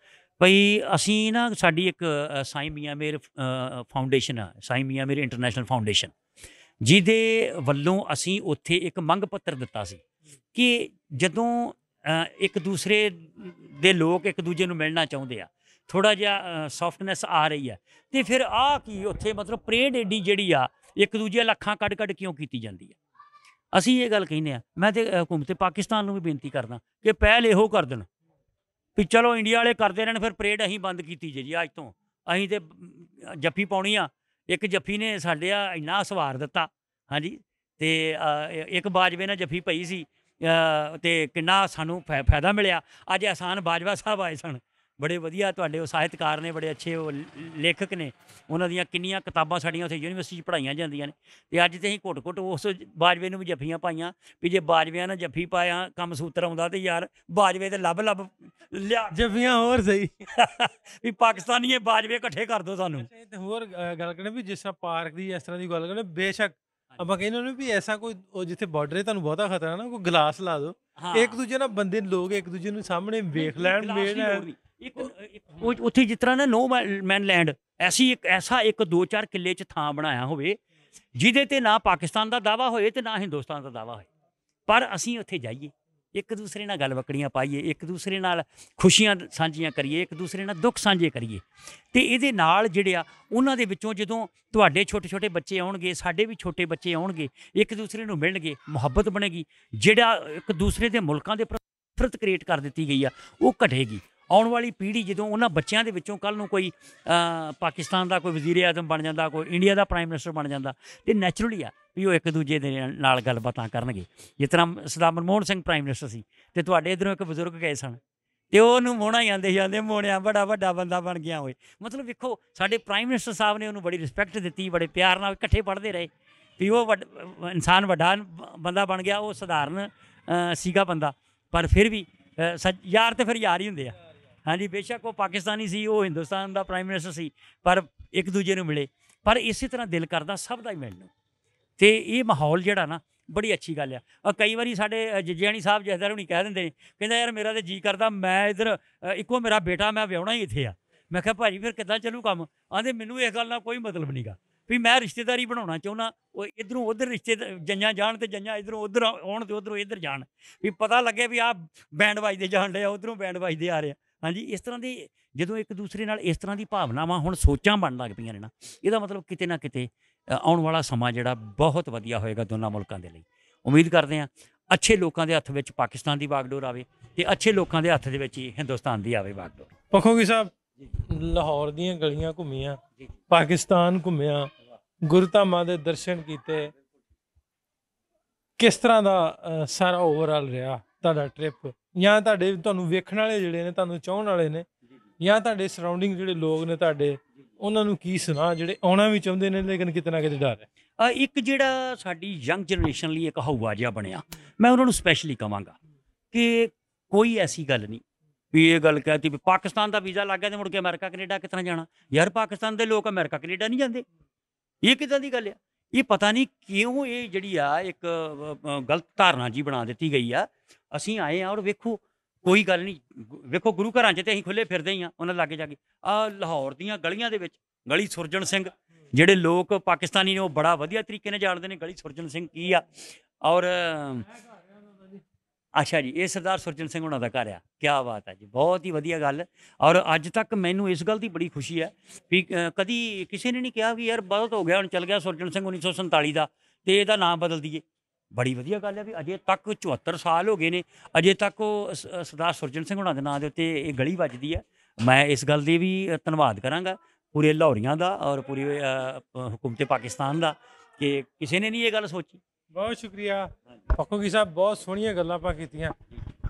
Speaker 1: ਭਈ ਅਸੀਂ ਨਾ ਸਾਡੀ ਇੱਕ ਸਾਈ ਮੀਆਂ ਮੇਰ ਫਾਊਂਡੇਸ਼ਨ ਆ ਸਾਈ ਮੀਆਂ ਮੇਰ ਇੰਟਰਨੈਸ਼ਨਲ ਫਾਊਂਡੇਸ਼ਨ ਜਿਹਦੇ ਵੱਲੋਂ ਅਸੀਂ ਉੱਥੇ ਇੱਕ ਮੰਗ ਪੱਤਰ ਦਿੱਤਾ ਸੀ ਕਿ ਜਦੋਂ ਇੱਕ ਦੂਸਰੇ ਦੇ ਲੋਕ ਇੱਕ ਦੂਜੇ ਨੂੰ ਮਿਲਣਾ ਚਾਹੁੰਦੇ ਆ ਥੋੜਾ ਜਿਹਾ ਸੌਫਟਨੈਸ ਆ ਰਹੀ ਆ ਤੇ ਫਿਰ ਆ ਕੀ ਉੱਥੇ ਮਤਲਬ ਪ੍ਰੇਡ ਏਡੀ ਜਿਹੜੀ ਆ ਇੱਕ ਦੂਜੇ ਲੱਖਾਂ ਕੱਢ ਕੱਢ ਕਿਉਂ ਕੀਤੀ ਜਾਂਦੀ ਆ ਅਸੀਂ ਇਹ ਗੱਲ ਕਹਿੰਦੇ ਆ ਮੈਂ ਤੇ ਹਕੂਮਤ ਪਾਕਿਸਤਾਨ ਨੂੰ ਵੀ ਬੇਨਤੀ ਕਰਦਾ ਕਿ ਪਹਿਲ ਇਹੋ ਕਰ ਦੇਣ ਵੀ ਚਲੋ ਇੰਡੀਆ ਵਾਲੇ ਕਰਦੇ ਰਹਿਣ ਫਿਰ ਪ੍ਰੇਡ ਅਸੀਂ ਬੰਦ ਕੀਤੀ ਜੇ ਜੀ ਅੱਜ ਤੋਂ ਅਸੀਂ ਤੇ ਜੱਫੀ ਪਾਉਣੀ ਆ ਇੱਕ ਜੱਫੀ ਨੇ ਸਾਡੇ ਆ ਇੰਨਾ ਸਵਾਰ ਦਿੱਤਾ ਹਾਂਜੀ ਤੇ ਇੱਕ ਬਾਜਵੇ ਨਾਲ ਜੱਫੀ ਪਈ ਸੀ ਤੇ ਕਿੰਨਾ ਸਾਨੂੰ ਫਾਇਦਾ ਮਿਲਿਆ ਅੱਜ ਆਸਾਨ ਬਾਜਵਾ ਸਾਹਿਬ ਆਏ ਸਨ ਬੜੇ ਵਧੀਆ ਤੁਹਾਡੇ ਉਹ ਸਾਹਿਤਕਾਰ ਨੇ ਬੜੇ ਅੱਛੇ ਉਹ ਲੇਖਕ ਨੇ ਉਹਨਾਂ ਦੀਆਂ ਕਿੰਨੀਆਂ ਕਿਤਾਬਾਂ ਸਾਡੀਆਂ ਉੱਥੇ ਯੂਨੀਵਰਸਿਟੀ 'ਚ ਪੜਾਈਆਂ ਜਾਂਦੀਆਂ ਨੇ ਤੇ ਅੱਜ ਤੇ ਅਸੀਂ ਘੁੱਟ-ਘੁੱਟ ਉਸ ਬਾਜਵੇ ਨੂੰ ਵੀ ਜੱਫੀਆਂ ਪਾਈਆਂ ਵੀ ਜੇ ਬਾਜਵਿਆਂ ਨਾਲ ਜੱਫੀ ਪਾਇਆ ਕੰਮ ਸੂਤਰ ਆਉਂਦਾ ਤੇ ਯਾਰ ਬਾਜਵੇ ਤੇ ਲੱਭ-ਲੱਭ ਲਿਆ ਜੱਫੀਆਂ ਹੋਰ ਸਹੀ ਵੀ ਪਾਕਿਸਤਾਨੀਏ ਬਾਜਵੇ ਇਕੱਠੇ ਕਰ ਦੋ ਸਾਨੂੰ ਤੇ ਹੋਰ ਗੱਲ ਕਰਨੇ ਵੀ ਜਿਸ ਤਰ੍ਹਾਂ ਪਾਰਕ ਦੀ ਇਸ
Speaker 2: ਤਰ੍ਹਾਂ ਦੀ ਗੱਲ ਕਰਨੇ ਬੇਸ਼ੱਕ ਆਪਾਂ ਕਹਿੰਦੇ ਨੇ ਵੀ ਐਸਾ ਕੋਈ ਉਹ ਜਿੱਥੇ ਬਾਰਡਰ ਹੈ ਤੁਹਾਨੂੰ ਬਹੁਤਾ ਖਤਰਾ ਨਾ ਕੋਈ ਗਲਾਸ
Speaker 1: ਲਾ ਦਿਓ ਇੱਕ ਦੂਜੇ ਨਾਲ ਬੰਦੇ ਲੋਕ ਇੱਕ ਦੂਜੇ ਨੂੰ ਸਾਹਮਣੇ ਵੇਖ ਲੈਣ ਮੇਨ ਹੈ ਇੱਕ ਉੱਥੇ ਜਿਸ ਤਰ੍ਹਾਂ ਨਾ ਨੋ ਮੈਨ ਲੈਂਡ ਐਸੀ ਇੱਕ ਐਸਾ ਇੱਕ ਦੋ ਚਾਰ ਕਿੱਲੇ 'ਚ ਥਾਂ ਬਣਾਇਆ ਹੋਵੇ ਜਿਹਦੇ ਤੇ ਨਾ ਪਾਕਿਸਤਾਨ ਦਾ ਦਾਵਾ ਹੋਏ ਤੇ ਨਾ ਹਿੰਦੁਸਤਾਨ ਦਾ ਦਾਵਾ ਹੋਏ ਪਰ ਅਸੀਂ ਉੱਥੇ ਜਾਈਏ ਇੱਕ ਦੂਸਰੇ ਨਾਲ ਬੱਕੜੀਆਂ ਪਾਈਏ ਇੱਕ ਦੂਸਰੇ ਨਾਲ ਖੁਸ਼ੀਆਂ ਸਾਂਝੀਆਂ ਕਰੀਏ ਇੱਕ ਦੂਸਰੇ ਨਾਲ ਦੁੱਖ ਸਾਂਝੇ ਕਰੀਏ ਤੇ ਇਹਦੇ ਨਾਲ ਜਿਹੜੇ ਆ ਉਹਨਾਂ ਦੇ ਵਿੱਚੋਂ ਜਦੋਂ ਤੁਹਾਡੇ ਛੋਟੇ-ਛੋਟੇ ਬੱਚੇ ਆਉਣਗੇ ਸਾਡੇ ਵੀ ਛੋਟੇ ਬੱਚੇ ਆਉਣਗੇ ਇੱਕ ਦੂਸਰੇ ਨੂੰ ਮਿਲਣਗੇ ਮੁਹੱਬਤ ਬਣੇਗੀ ਜਿਹੜਾ ਇੱਕ ਦੂਸਰੇ ਦੇ ਮੁਲਕਾਂ ਦੇ ਪ੍ਰਤੀ ਕ੍ਰੀਏਟ ਕਰ ਦਿੱਤੀ ਗਈ ਆ ਉਹ ਘਟੇਗੀ ਆਉਣ ਵਾਲੀ ਪੀੜ੍ਹੀ ਜਦੋਂ ਉਹਨਾਂ ਬੱਚਿਆਂ ਦੇ ਵਿੱਚੋਂ ਕੱਲ ਨੂੰ ਕੋਈ ਪਾਕਿਸਤਾਨ ਦਾ ਕੋਈ ਵਜ਼ੀਰ ਆਜ਼ਮ ਬਣ ਜਾਂਦਾ ਕੋਈ ਇੰਡੀਆ ਦਾ ਪ੍ਰਾਈਮ ਮਿਨਿਸਟਰ ਬਣ ਜਾਂਦਾ ਤੇ ਨੇਚਰਲੀ ਆ ਵੀ ਉਹ ਇੱਕ ਦੂਜੇ ਦੇ ਨਾਲ ਗੱਲਬਾਤਾਂ ਕਰਨਗੇ ਜਿਸ ਤਰ੍ਹਾਂ ਸਦਾ ਮਨਮੋਹਨ ਸਿੰਘ ਪ੍ਰਾਈਮ ਮਿਨਿਸਟਰ ਸੀ ਤੇ ਤੁਹਾਡੇ ਇਧਰੋਂ ਇੱਕ ਬਜ਼ੁਰਗ ਗਏ ਸਨ ਤੇ ਉਹਨੂੰ ਮੋਣਾ ਜਾਂਦੇ ਜਾਂਦੇ ਮੋਣਿਆ ਬੜਾ ਵੱਡਾ ਬੰਦਾ ਬਣ ਗਿਆ ਓਏ ਮਤਲਬ ਵੇਖੋ ਸਾਡੇ ਪ੍ਰਾਈਮ ਮਿਨਿਸਟਰ ਸਾਹਿਬ ਨੇ ਉਹਨੂੰ ਬੜੀ ਰਿਸਪੈਕਟ ਦਿੱਤੀ ਬੜੇ ਪਿਆਰ ਨਾਲ ਇਕੱਠੇ ਪੜਦੇ ਰਹੇ ਵੀ ਉਹ ਇਨਸਾਨ ਵੱਡਾ ਬੰਦਾ ਬਣ ਗਿਆ ਉਹ ਸਧਾਰਨ ਸੀਗਾ ਬੰਦਾ ਪਰ ਫਿਰ ਵੀ ਯਾਰ ਤੇ ਫਿਰ ਯਾਰ ਹੀ ਹੁੰਦੇ ਆ ਹਾਂਜੀ ਬੇਸ਼ੱਕ ਉਹ ਪਾਕਿਸਤਾਨੀ ਸੀ ਉਹ ਹਿੰਦੁਸਤਾਨ ਦਾ ਪ੍ਰਾਈਮ ਮਿਨਿਸਟਰ ਸੀ ਪਰ ਇੱਕ ਦੂਜੇ ਨੂੰ ਮਿਲੇ ਪਰ ਇਸੇ ਤਰ੍ਹਾਂ ਦਿਲ ਕਰਦਾ ਸਭ ਦਾ ਹੀ ਮਿਲਣ ਨੂੰ ਤੇ ਇਹ ਮਾਹੌਲ ਜਿਹੜਾ ਨਾ ਬੜੀ ਅੱਛੀ ਗੱਲ ਆ ਔਰ ਕਈ ਵਾਰੀ ਸਾਡੇ ਜੱਜਿਆਣੀ ਸਾਹਿਬ ਜਹਦਰ ਹੁਣੀ ਕਹਿ ਦਿੰਦੇ ਨੇ ਕਹਿੰਦਾ ਯਾਰ ਮੇਰਾ ਤੇ ਜੀ ਕਰਦਾ ਮੈਂ ਇਧਰ ਇੱਕੋ ਮੇਰਾ ਬੇਟਾ ਮੈਂ ਵਿਆਹਣਾ ਹੀ ਇੱਥੇ ਆ ਮੈਂ ਕਿਹਾ ਭਾਜੀ ਫਿਰ ਕਿੱਦਾਂ ਚੱਲੂ ਕੰਮ ਆਂਦੇ ਮੈਨੂੰ ਇਸ ਗੱਲ ਨਾਲ ਕੋਈ ਮਤਲਬ ਨਹੀਂਗਾ ਵੀ ਮੈਂ ਰਿਸ਼ਤੇਦਾਰੀ ਬਣਾਉਣਾ ਚਾਹੁੰਨਾ ਉਹ ਇਧਰੋਂ ਉਧਰ ਰਿਸ਼ਤੇ ਜੰਜਾਂ ਜਾਣ ਤੇ ਜੰਜਾਂ ਇਧਰੋਂ ਉਧਰ ਆਉਣ ਤੇ ਉਧਰੋਂ ਇਧਰ ਜਾਣ ਵੀ ਪਤਾ ਲੱਗੇ ਵੀ ਆ ਬੈਂਡ ਵੱਜਦੇ ਜਾਣ ਰਿਹਾ ਉਧਰੋਂ ਬੈਂਡ ਵੱਜਦੇ ਆ ਰਿਹਾ ਹਾਂਜੀ ਇਸ ਤਰ੍ਹਾਂ ਦੇ ਜਦੋਂ ਇੱਕ ਦੂਸਰੇ ਨਾਲ ਇਸ ਤਰ੍ਹਾਂ ਦੀ ਭਾਵਨਾਵਾਂ ਹੁਣ ਸੋਚਾਂ ਬਣਨ ਲੱਗ ਪਈਆਂ ਨੇ ਨਾ ਇਹਦਾ ਮਤਲਬ ਕਿਤੇ ਨਾ ਕਿਤੇ ਆਉਣ ਵਾਲਾ ਸਮਾਂ ਜਿਹੜਾ ਬਹੁਤ ਵਧੀਆ ਹੋਏਗਾ ਦੋਨਾਂ ਮੁਲਕਾਂ ਦੇ ਲਈ ਉਮੀਦ ਕਰਦੇ ਹਾਂ ਅੱਛੇ ਲੋਕਾਂ ਦੇ ਹੱਥ ਵਿੱਚ ਪਾਕਿਸਤਾਨ ਦੀ ਬਾਗਡੋਰ ਆਵੇ ਤੇ ਅੱਛੇ ਲੋਕਾਂ ਦੇ ਹੱਥ ਦੇ ਵਿੱਚ ਹੀ ਹਿੰਦੁਸਤਾਨ ਦੀ ਆਵੇ ਬਾਗਡੋਰ ਪਖੋਗੀ ਸਾਹਿਬ
Speaker 2: ਲਾਹੌਰ ਦੀਆਂ ਗਲੀਆਂ ਘੁੰਮੀਆਂ ਪਾਕਿਸਤਾਨ ਘੁੰਮਿਆ ਗੁਰਤਾਮਾ ਦੇ ਦਰਸ਼ਨ ਕੀਤੇ ਕਿਸ ਤਰ੍ਹਾਂ ਦਾ ਸਾਰਾ ਓਵਰਆਲ ਰਿਹਾ ਤੁਹਾਡਾ ਟ੍ਰਿਪ ਜਾਂ ਤੁਹਾਡੇ ਤੁਹਾਨੂੰ ਵੇਖਣ ਵਾਲੇ ਜਿਹੜੇ ਨੇ ਤੁਹਾਨੂੰ ਚਾਹਣ ਵਾਲੇ ਨੇ ਜਾਂ ਤੁਹਾਡੇ ਸਰਾਊਂਡਿੰਗ ਜਿਹੜੇ ਲੋਕ ਨੇ ਤੁਹਾਡੇ ਉਹਨਾਂ ਨੂੰ ਕੀ ਸੁਣਾ ਜਿਹੜੇ ਆਉਣਾ ਵੀ ਚਾਹੁੰਦੇ ਨੇ ਲੇਕਿਨ ਕਿਤਨਾ ਕਿਤੇ
Speaker 1: ਡਰ ਹੈ ਇੱਕ ਜਿਹੜਾ ਸਾਡੀ ਯੰਗ ਜਨਰੇਸ਼ਨ ਲਈ ਇੱਕ ਹਵਾ ਜਿਹਾ ਬਣਿਆ ਮੈਂ ਉਹਨਾਂ ਨੂੰ ਸਪੈਸ਼ਲੀ ਕਹਾਂਗਾ ਕਿ ਕੋਈ ਐਸੀ ਗੱਲ ਨਹੀਂ ਵੀ ਇਹ ਗੱਲ ਕਹਤੀ ਵੀ ਪਾਕਿਸਤਾਨ ਦਾ ਵੀਜ਼ਾ ਲੱਗ ਗਿਆ ਤੇ ਮੁੜ ਕੇ ਅਮਰੀਕਾ ਕੈਨੇਡਾ ਕਿਤਨਾ ਜਾਣਾ ਯਾਰ ਪਾਕਿਸਤਾਨ ਦੇ ਲੋਕ ਅਮਰੀਕਾ ਕੈਨੇਡਾ ਨਹੀਂ ਜਾਂਦੇ ਇਹ ਕਿਦਾਂ ਦੀ ਗੱਲ ਆ ਇਹ ਪਤਾ ਨਹੀਂ ਕਿਉਂ ਇਹ ਜਿਹੜੀ ਆ ਇੱਕ ਗਲਤ ਧਾਰਨਾ ਜੀ ਬਣਾ ਦਿੱਤੀ ਗਈ ਆ ਅਸੀਂ ਆਏ ਆ ਔਰ ਵੇਖੋ ਕੋਈ ਗੱਲ ਨਹੀਂ ਵੇਖੋ ਗੁਰੂ ਘਰਾਂ 'ਚ ਤੇ ਅਸੀਂ ਖੁੱਲੇ ਫਿਰਦੇ ਹੀ ਆ ਉਹਨਾਂ ਲਾਗੇ ਜਾ ਕੇ ਆ ਲਾਹੌਰ ਦੀਆਂ ਗਲੀਆਂ ਦੇ ਵਿੱਚ ਗਲੀ ਸੁਰਜਣ ਸਿੰਘ ਜਿਹੜੇ ਲੋਕ ਪਾਕਿਸਤਾਨੀ ਨੇ ਉਹ ਬੜਾ ਵਧੀਆ ਤਰੀਕੇ ਨਾਲ ਜਾਣਦੇ ਨੇ ਗਲੀ ਸੁਰਜਣ ਸਿੰਘ ਕੀ ਆ ਔਰ ਅੱਛਾ ਜੀ ਇਹ ਸਰਦਾਰ ਸੁਰਜਨ ਸਿੰਘ ਉਹਨਾਂ ਦਾ ਘਰ ਆ ਕੀ ਬਾਤ ਹੈ ਜੀ ਬਹੁਤ ਹੀ ਵਧੀਆ ਗੱਲ ਔਰ ਅੱਜ ਤੱਕ ਮੈਨੂੰ ਇਸ ਗੱਲ ਦੀ ਬੜੀ ਖੁਸ਼ੀ ਹੈ ਵੀ ਕਦੀ ਕਿਸੇ ਨੇ ਨਹੀਂ ਕਿਹਾ ਵੀ ਯਾਰ ਬਹੁਤ ਹੋ ਗਿਆ ਹੁਣ ਚੱਲ ਗਿਆ ਸੁਰਜਨ ਸਿੰਘ 1947 ਦਾ ਤੇ ਇਹਦਾ ਨਾਮ ਬਦਲ ਦਈਏ ਬੜੀ ਵਧੀਆ ਗੱਲ ਹੈ ਵੀ ਅਜੇ ਤੱਕ 74 ਸਾਲ ਹੋ ਗਏ ਨੇ ਅਜੇ ਤੱਕ ਉਹ ਸਰਦਾਰ ਸੁਰਜਨ ਸਿੰਘ ਉਹਨਾਂ ਦੇ ਨਾਂ ਦੇ ਉੱਤੇ ਇਹ ਗਲੀ ਵੱਜਦੀ ਹੈ ਮੈਂ ਇਸ ਗੱਲ ਦੀ ਵੀ ਧੰਨਵਾਦ ਕਰਾਂਗਾ ਪੂਰੇ ਲਾਹੌਰੀਆਂ ਦਾ ਔਰ ਪੂਰੀ ਹਕੂਮਤ ਪਾਕਿਸਤਾਨ ਦਾ ਕਿ ਕਿਸੇ ਨੇ ਨਹੀਂ ਇਹ ਗੱਲ ਸੋਚੀ ਬਹੁਤ ਸ਼ੁਕਰੀਆ ਕੀ ਸਾਹਿਬ ਬਹੁਤ ਸੋਹਣੀਆਂ ਗੱਲਾਂ
Speaker 2: ਆਪਾਂ ਕੀਤੀਆਂ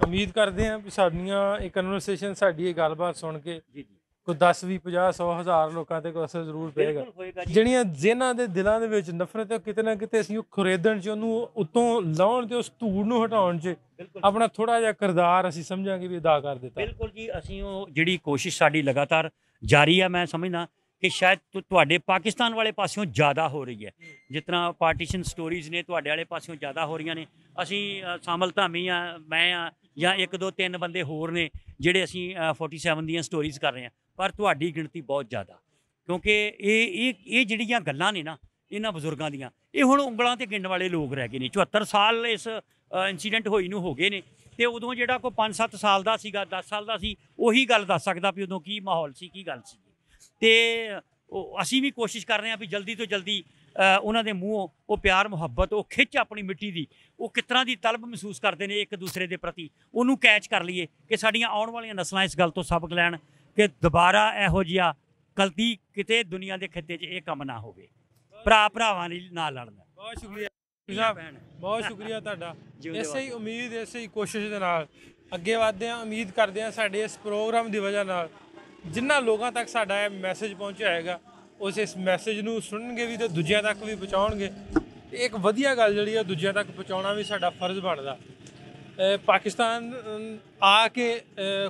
Speaker 2: ਉਮੀਦ ਕਰਦੇ ਹਾਂ ਵੀ ਸਾਡੀਆਂ ਇਹ ਕਨਵਰਸੇਸ਼ਨ ਸਾਡੀ ਇਹ ਗੱਲਬਾਤ ਸੁਣ ਕੇ ਜੀ ਜੀ ਕੋਈ 10 20 50 100 ਹਜ਼ਾਰ ਲੋਕਾਂ ਤੇ ਕੋਈ ਅਸਰ ਜ਼ਰੂਰ ਪਏਗਾ ਜਿਹੜੀਆਂ ਜਿਨ੍ਹਾਂ ਦੇ ਦਿਲਾਂ ਦੇ ਵਿੱਚ ਨਫ਼ਰਤ ਹੈ ਕਿਤੇ ਨਾ ਕਿਤੇ ਅਸੀਂ ਉਹ ਖੁਰੇਦਣ ਚ ਉਹਨੂੰ ਉਤੋਂ ਲਾਉਣ ਤੇ ਉਸ ਧੂੜ ਨੂੰ ਹਟਾਉਣ ਚ
Speaker 1: ਆਪਣਾ ਥੋੜਾ ਜਿਹਾ ਕਿਰਦਾਰ ਅਸੀਂ ਸਮਝਾਂਗੇ ਵੀ ਅਦਾ ਕਰ ਦਿੱਤਾ ਬਿਲਕੁਲ ਜੀ ਅਸੀਂ ਉਹ ਜਿਹੜੀ ਕੋਸ਼ਿਸ਼ ਸਾਡੀ ਲਗਾਤਾਰ ਜਾਰੀ ਆ ਮੈਂ ਸਮਝਦਾ ਕਿ ਸ਼ਾਇਦ ਤੁਹਾਡੇ ਪਾਕਿਸਤਾਨ ਵਾਲੇ ਪਾਸਿਓਂ ਜ਼ਿਆਦਾ ਹੋ ਰਹੀ ਹੈ ਜਿਤਨਾ ਪਾਰਟੀਸ਼ਨ ਸਟੋਰੀਜ਼ ਨੇ ਤੁਹਾਡੇ ਵਾਲੇ ਪਾਸਿਓਂ ਜ਼ਿਆਦਾ ਹੋ ਰਹੀਆਂ ਨੇ ਅਸੀਂ ਸ਼ਾਮਲ ਧਾਮੀ ਆ ਮੈਂ ਆ ਜਾਂ ਇੱਕ ਦੋ ਤਿੰਨ ਬੰਦੇ ਹੋਰ ਨੇ ਜਿਹੜੇ ਅਸੀਂ 47 ਦੀਆਂ ਸਟੋਰੀਜ਼ ਕਰ ਰਹੇ ਆ ਪਰ ਤੁਹਾਡੀ ਗਿਣਤੀ ਬਹੁਤ ਜ਼ਿਆਦਾ ਕਿਉਂਕਿ ਇਹ ਇਹ ਇਹ ਜਿਹੜੀਆਂ ਗੱਲਾਂ ਨੇ ਨਾ ਇਹਨਾਂ ਬਜ਼ੁਰਗਾਂ ਦੀਆਂ ਇਹ ਹੁਣ ਉਂਗਲਾਂ ਤੇ ਗਿਣਨ ਵਾਲੇ ਲੋਕ ਰਹਿ ਗਏ ਨੇ 74 ਸਾਲ ਇਸ ਇਨਸੀਡੈਂਟ ਹੋਈ ਨੂੰ ਹੋ ਗਏ ਨੇ ਤੇ ਉਦੋਂ ਜਿਹੜਾ ਕੋਈ 5-7 ਸਾਲ ਦਾ ਸੀਗਾ 10 ਸਾਲ ਦਾ ਸੀ ਉਹੀ ਗੱਲ ਦੱਸ ਸਕਦਾ ਵੀ ਉਦੋਂ ਕੀ ਮਾਹੌਲ ਸੀ ਕੀ ਗੱਲ ਸੀ ਤੇ ਅਸੀਂ ਵੀ ਕੋਸ਼ਿਸ਼ ਕਰ ਰਹੇ ਹਾਂ ਵੀ ਜਲਦੀ ਤੋਂ ਜਲਦੀ ਉਹਨਾਂ ਦੇ ਮੂੰਹੋਂ ਉਹ ਪਿਆਰ ਮੁਹੱਬਤ ਉਹ ਖਿੱਚ ਆਪਣੀ ਮਿੱਟੀ ਦੀ ਉਹ ਕਿਤਨਾ ਦੀ ਤਲਬ ਮਹਿਸੂਸ ਕਰਦੇ ਨੇ ਇੱਕ ਦੂਸਰੇ ਦੇ ਪ੍ਰਤੀ ਉਹਨੂੰ ਕੈਚ ਕਰ ਲਈਏ ਕਿ ਸਾਡੀਆਂ ਆਉਣ ਵਾਲੀਆਂ ਨਸਲਾਂ ਇਸ ਗੱਲ ਤੋਂ ਸਬਕ ਲੈਣ ਕਿ ਦੁਬਾਰਾ ਇਹੋ ਜਿਹਾ ਗਲਤੀ ਕਿਤੇ ਦੁਨੀਆ ਦੇ ਖਿੱਤੇ 'ਚ ਇਹ ਕੰਮ ਨਾ ਹੋਵੇ ਭਰਾ ਭਰਾਵਾਂ ਨਾਲ ਲੜਨਾ
Speaker 2: ਬਹੁਤ ਸ਼ੁਕਰੀਆ ਸਾਹਿਬ ਬਹੁਤ ਸ਼ੁਕਰੀਆ ਤੁਹਾਡਾ ਇਸੇ ਹੀ ਉਮੀਦ ਇਸੇ ਹੀ ਕੋਸ਼ਿਸ਼ ਦੇ ਨਾਲ ਅੱਗੇ ਵਧਦੇ ਆ ਉਮੀਦ ਕਰਦੇ ਆ ਸਾਡੇ ਇਸ ਪ੍ਰੋਗਰਾਮ ਦੀ ਵਜ੍ਹਾ ਨਾਲ ਜਿੰਨਾ ਲੋਕਾਂ ਤੱਕ ਸਾਡਾ ਇਹ ਮੈਸੇਜ ਪਹੁੰਚਿਆ ਹੈਗਾ ਉਸ ਇਸ ਮੈਸੇਜ ਨੂੰ ਸੁਣਨਗੇ ਵੀ ਤੇ ਦੂਜਿਆਂ ਤੱਕ ਵੀ ਪਹੁੰਚਾਉਣਗੇ ਤੇ ਇੱਕ ਵਧੀਆ ਗੱਲ ਜਿਹੜੀ ਆ ਦੂਜਿਆਂ ਤੱਕ ਪਹੁੰਚਾਉਣਾ ਵੀ ਸਾਡਾ ਫਰਜ਼ ਬਣਦਾ ਪਾਕਿਸਤਾਨ ਆ ਕੇ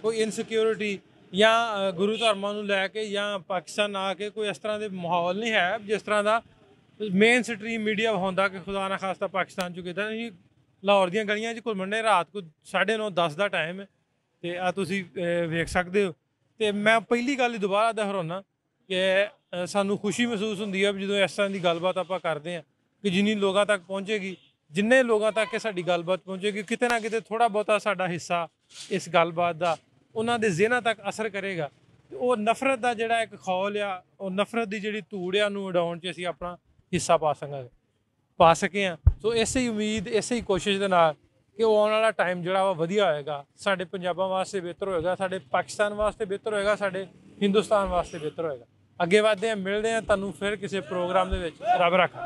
Speaker 2: ਕੋਈ ਇਨਸਿਕਿਉਰਿਟੀ ਜਾਂ ਗੁਰੂ ਧਰਮਾਂ ਨੂੰ ਲੈ ਕੇ ਜਾਂ ਪਾਕਿਸਤਾਨ ਆ ਕੇ ਕੋਈ ਇਸ ਤਰ੍ਹਾਂ ਦੇ ਮਾਹੌਲ ਨਹੀਂ ਹੈ ਜਿਸ ਤਰ੍ਹਾਂ ਦਾ ਮੇਨ ਸਟਰੀਮ ਮੀਡੀਆ ਹੁੰਦਾ ਕਿ ਖੁਦਾ ਨਾ ਖਾਸਤਾ ਪਾਕਿਸਤਾਨ ਚ ਕਿਦਾਂ ਨਹੀਂ ਲਾਹੌਰ ਦੀਆਂ ਗਲੀਆਂ 'ਚ ਘੁੰਮਣ ਦੇ ਰਾਤ ਕੋ 9:30 10 ਦਾ ਟਾਈਮ ਹੈ ਤੇ ਆ ਤੁਸੀਂ ਵੇਖ ਸਕਦੇ ਹੋ ਤੇ ਮੈਂ ਪਹਿਲੀ ਗੱਲ ਦੁਬਾਰਾ ਦਹਰਾਉਣਾ ਕਿ ਸਾਨੂੰ ਖੁਸ਼ੀ ਮਹਿਸੂਸ ਹੁੰਦੀ ਹੈ ਜਦੋਂ ਇਸ ਤਰ੍ਹਾਂ ਦੀ ਗੱਲਬਾਤ ਆਪਾਂ ਕਰਦੇ ਆ ਕਿ ਜਿੰਨੀ ਲੋਕਾਂ ਤੱਕ ਪਹੁੰਚੇਗੀ ਜਿੰਨੇ ਲੋਕਾਂ ਤੱਕ ਇਹ ਸਾਡੀ ਗੱਲਬਾਤ ਪਹੁੰਚੇਗੀ ਕਿਤੇ ਨਾ ਕਿਤੇ ਥੋੜਾ ਬਹੁਤਾ ਸਾਡਾ ਹਿੱਸਾ ਇਸ ਗੱਲਬਾਤ ਦਾ ਉਹਨਾਂ ਦੇ ਜ਼ਿਹਨਾਂ ਤੱਕ ਅਸਰ ਕਰੇਗਾ ਉਹ ਨਫ਼ਰਤ ਦਾ ਜਿਹੜਾ ਇੱਕ ਖੌਲ ਆ ਉਹ ਨਫ਼ਰਤ ਦੀ ਜਿਹੜੀ ਧੂੜ ਆ ਨੂੰ ਉਡਾਉਣ 'ਚ ਅਸੀਂ ਆਪਣਾ ਹਿੱਸਾ ਪਾ ਸਕਾਂਗੇ ਪਾ ਸਕੇ ਆ ਸੋ ਇਸੇ ਹੀ ਉਮੀਦ ਇਸੇ ਹੀ ਕੋਸ਼ਿਸ਼ ਦੇ ਨਾਲ ਕਿ ਉਹ ਆਉਣ ਵਾਲਾ ਟਾਈਮ ਜਿਹੜਾ ਵਾ ਵਧੀਆ ਹੋਏਗਾ ਸਾਡੇ ਪੰਜਾਬਾਂ ਵਾਸਤੇ ਬਿਹਤਰ ਹੋਏਗਾ ਸਾਡੇ ਪਾਕਿਸਤਾਨ ਵਾਸਤੇ ਬਿਹਤਰ ਹੋਏਗਾ ਸਾਡੇ ਹਿੰਦੁਸਤਾਨ ਵਾਸਤੇ ਬਿਹਤਰ ਹੋਏਗਾ ਅੱਗੇ ਵਧਦੇ ਆ ਮਿਲਦੇ ਆ ਤੁਹਾਨੂੰ ਫਿਰ ਕਿਸੇ ਪ੍ਰੋਗਰਾਮ ਦੇ ਵਿੱਚ ਰੱਬ ਰੱਖਾ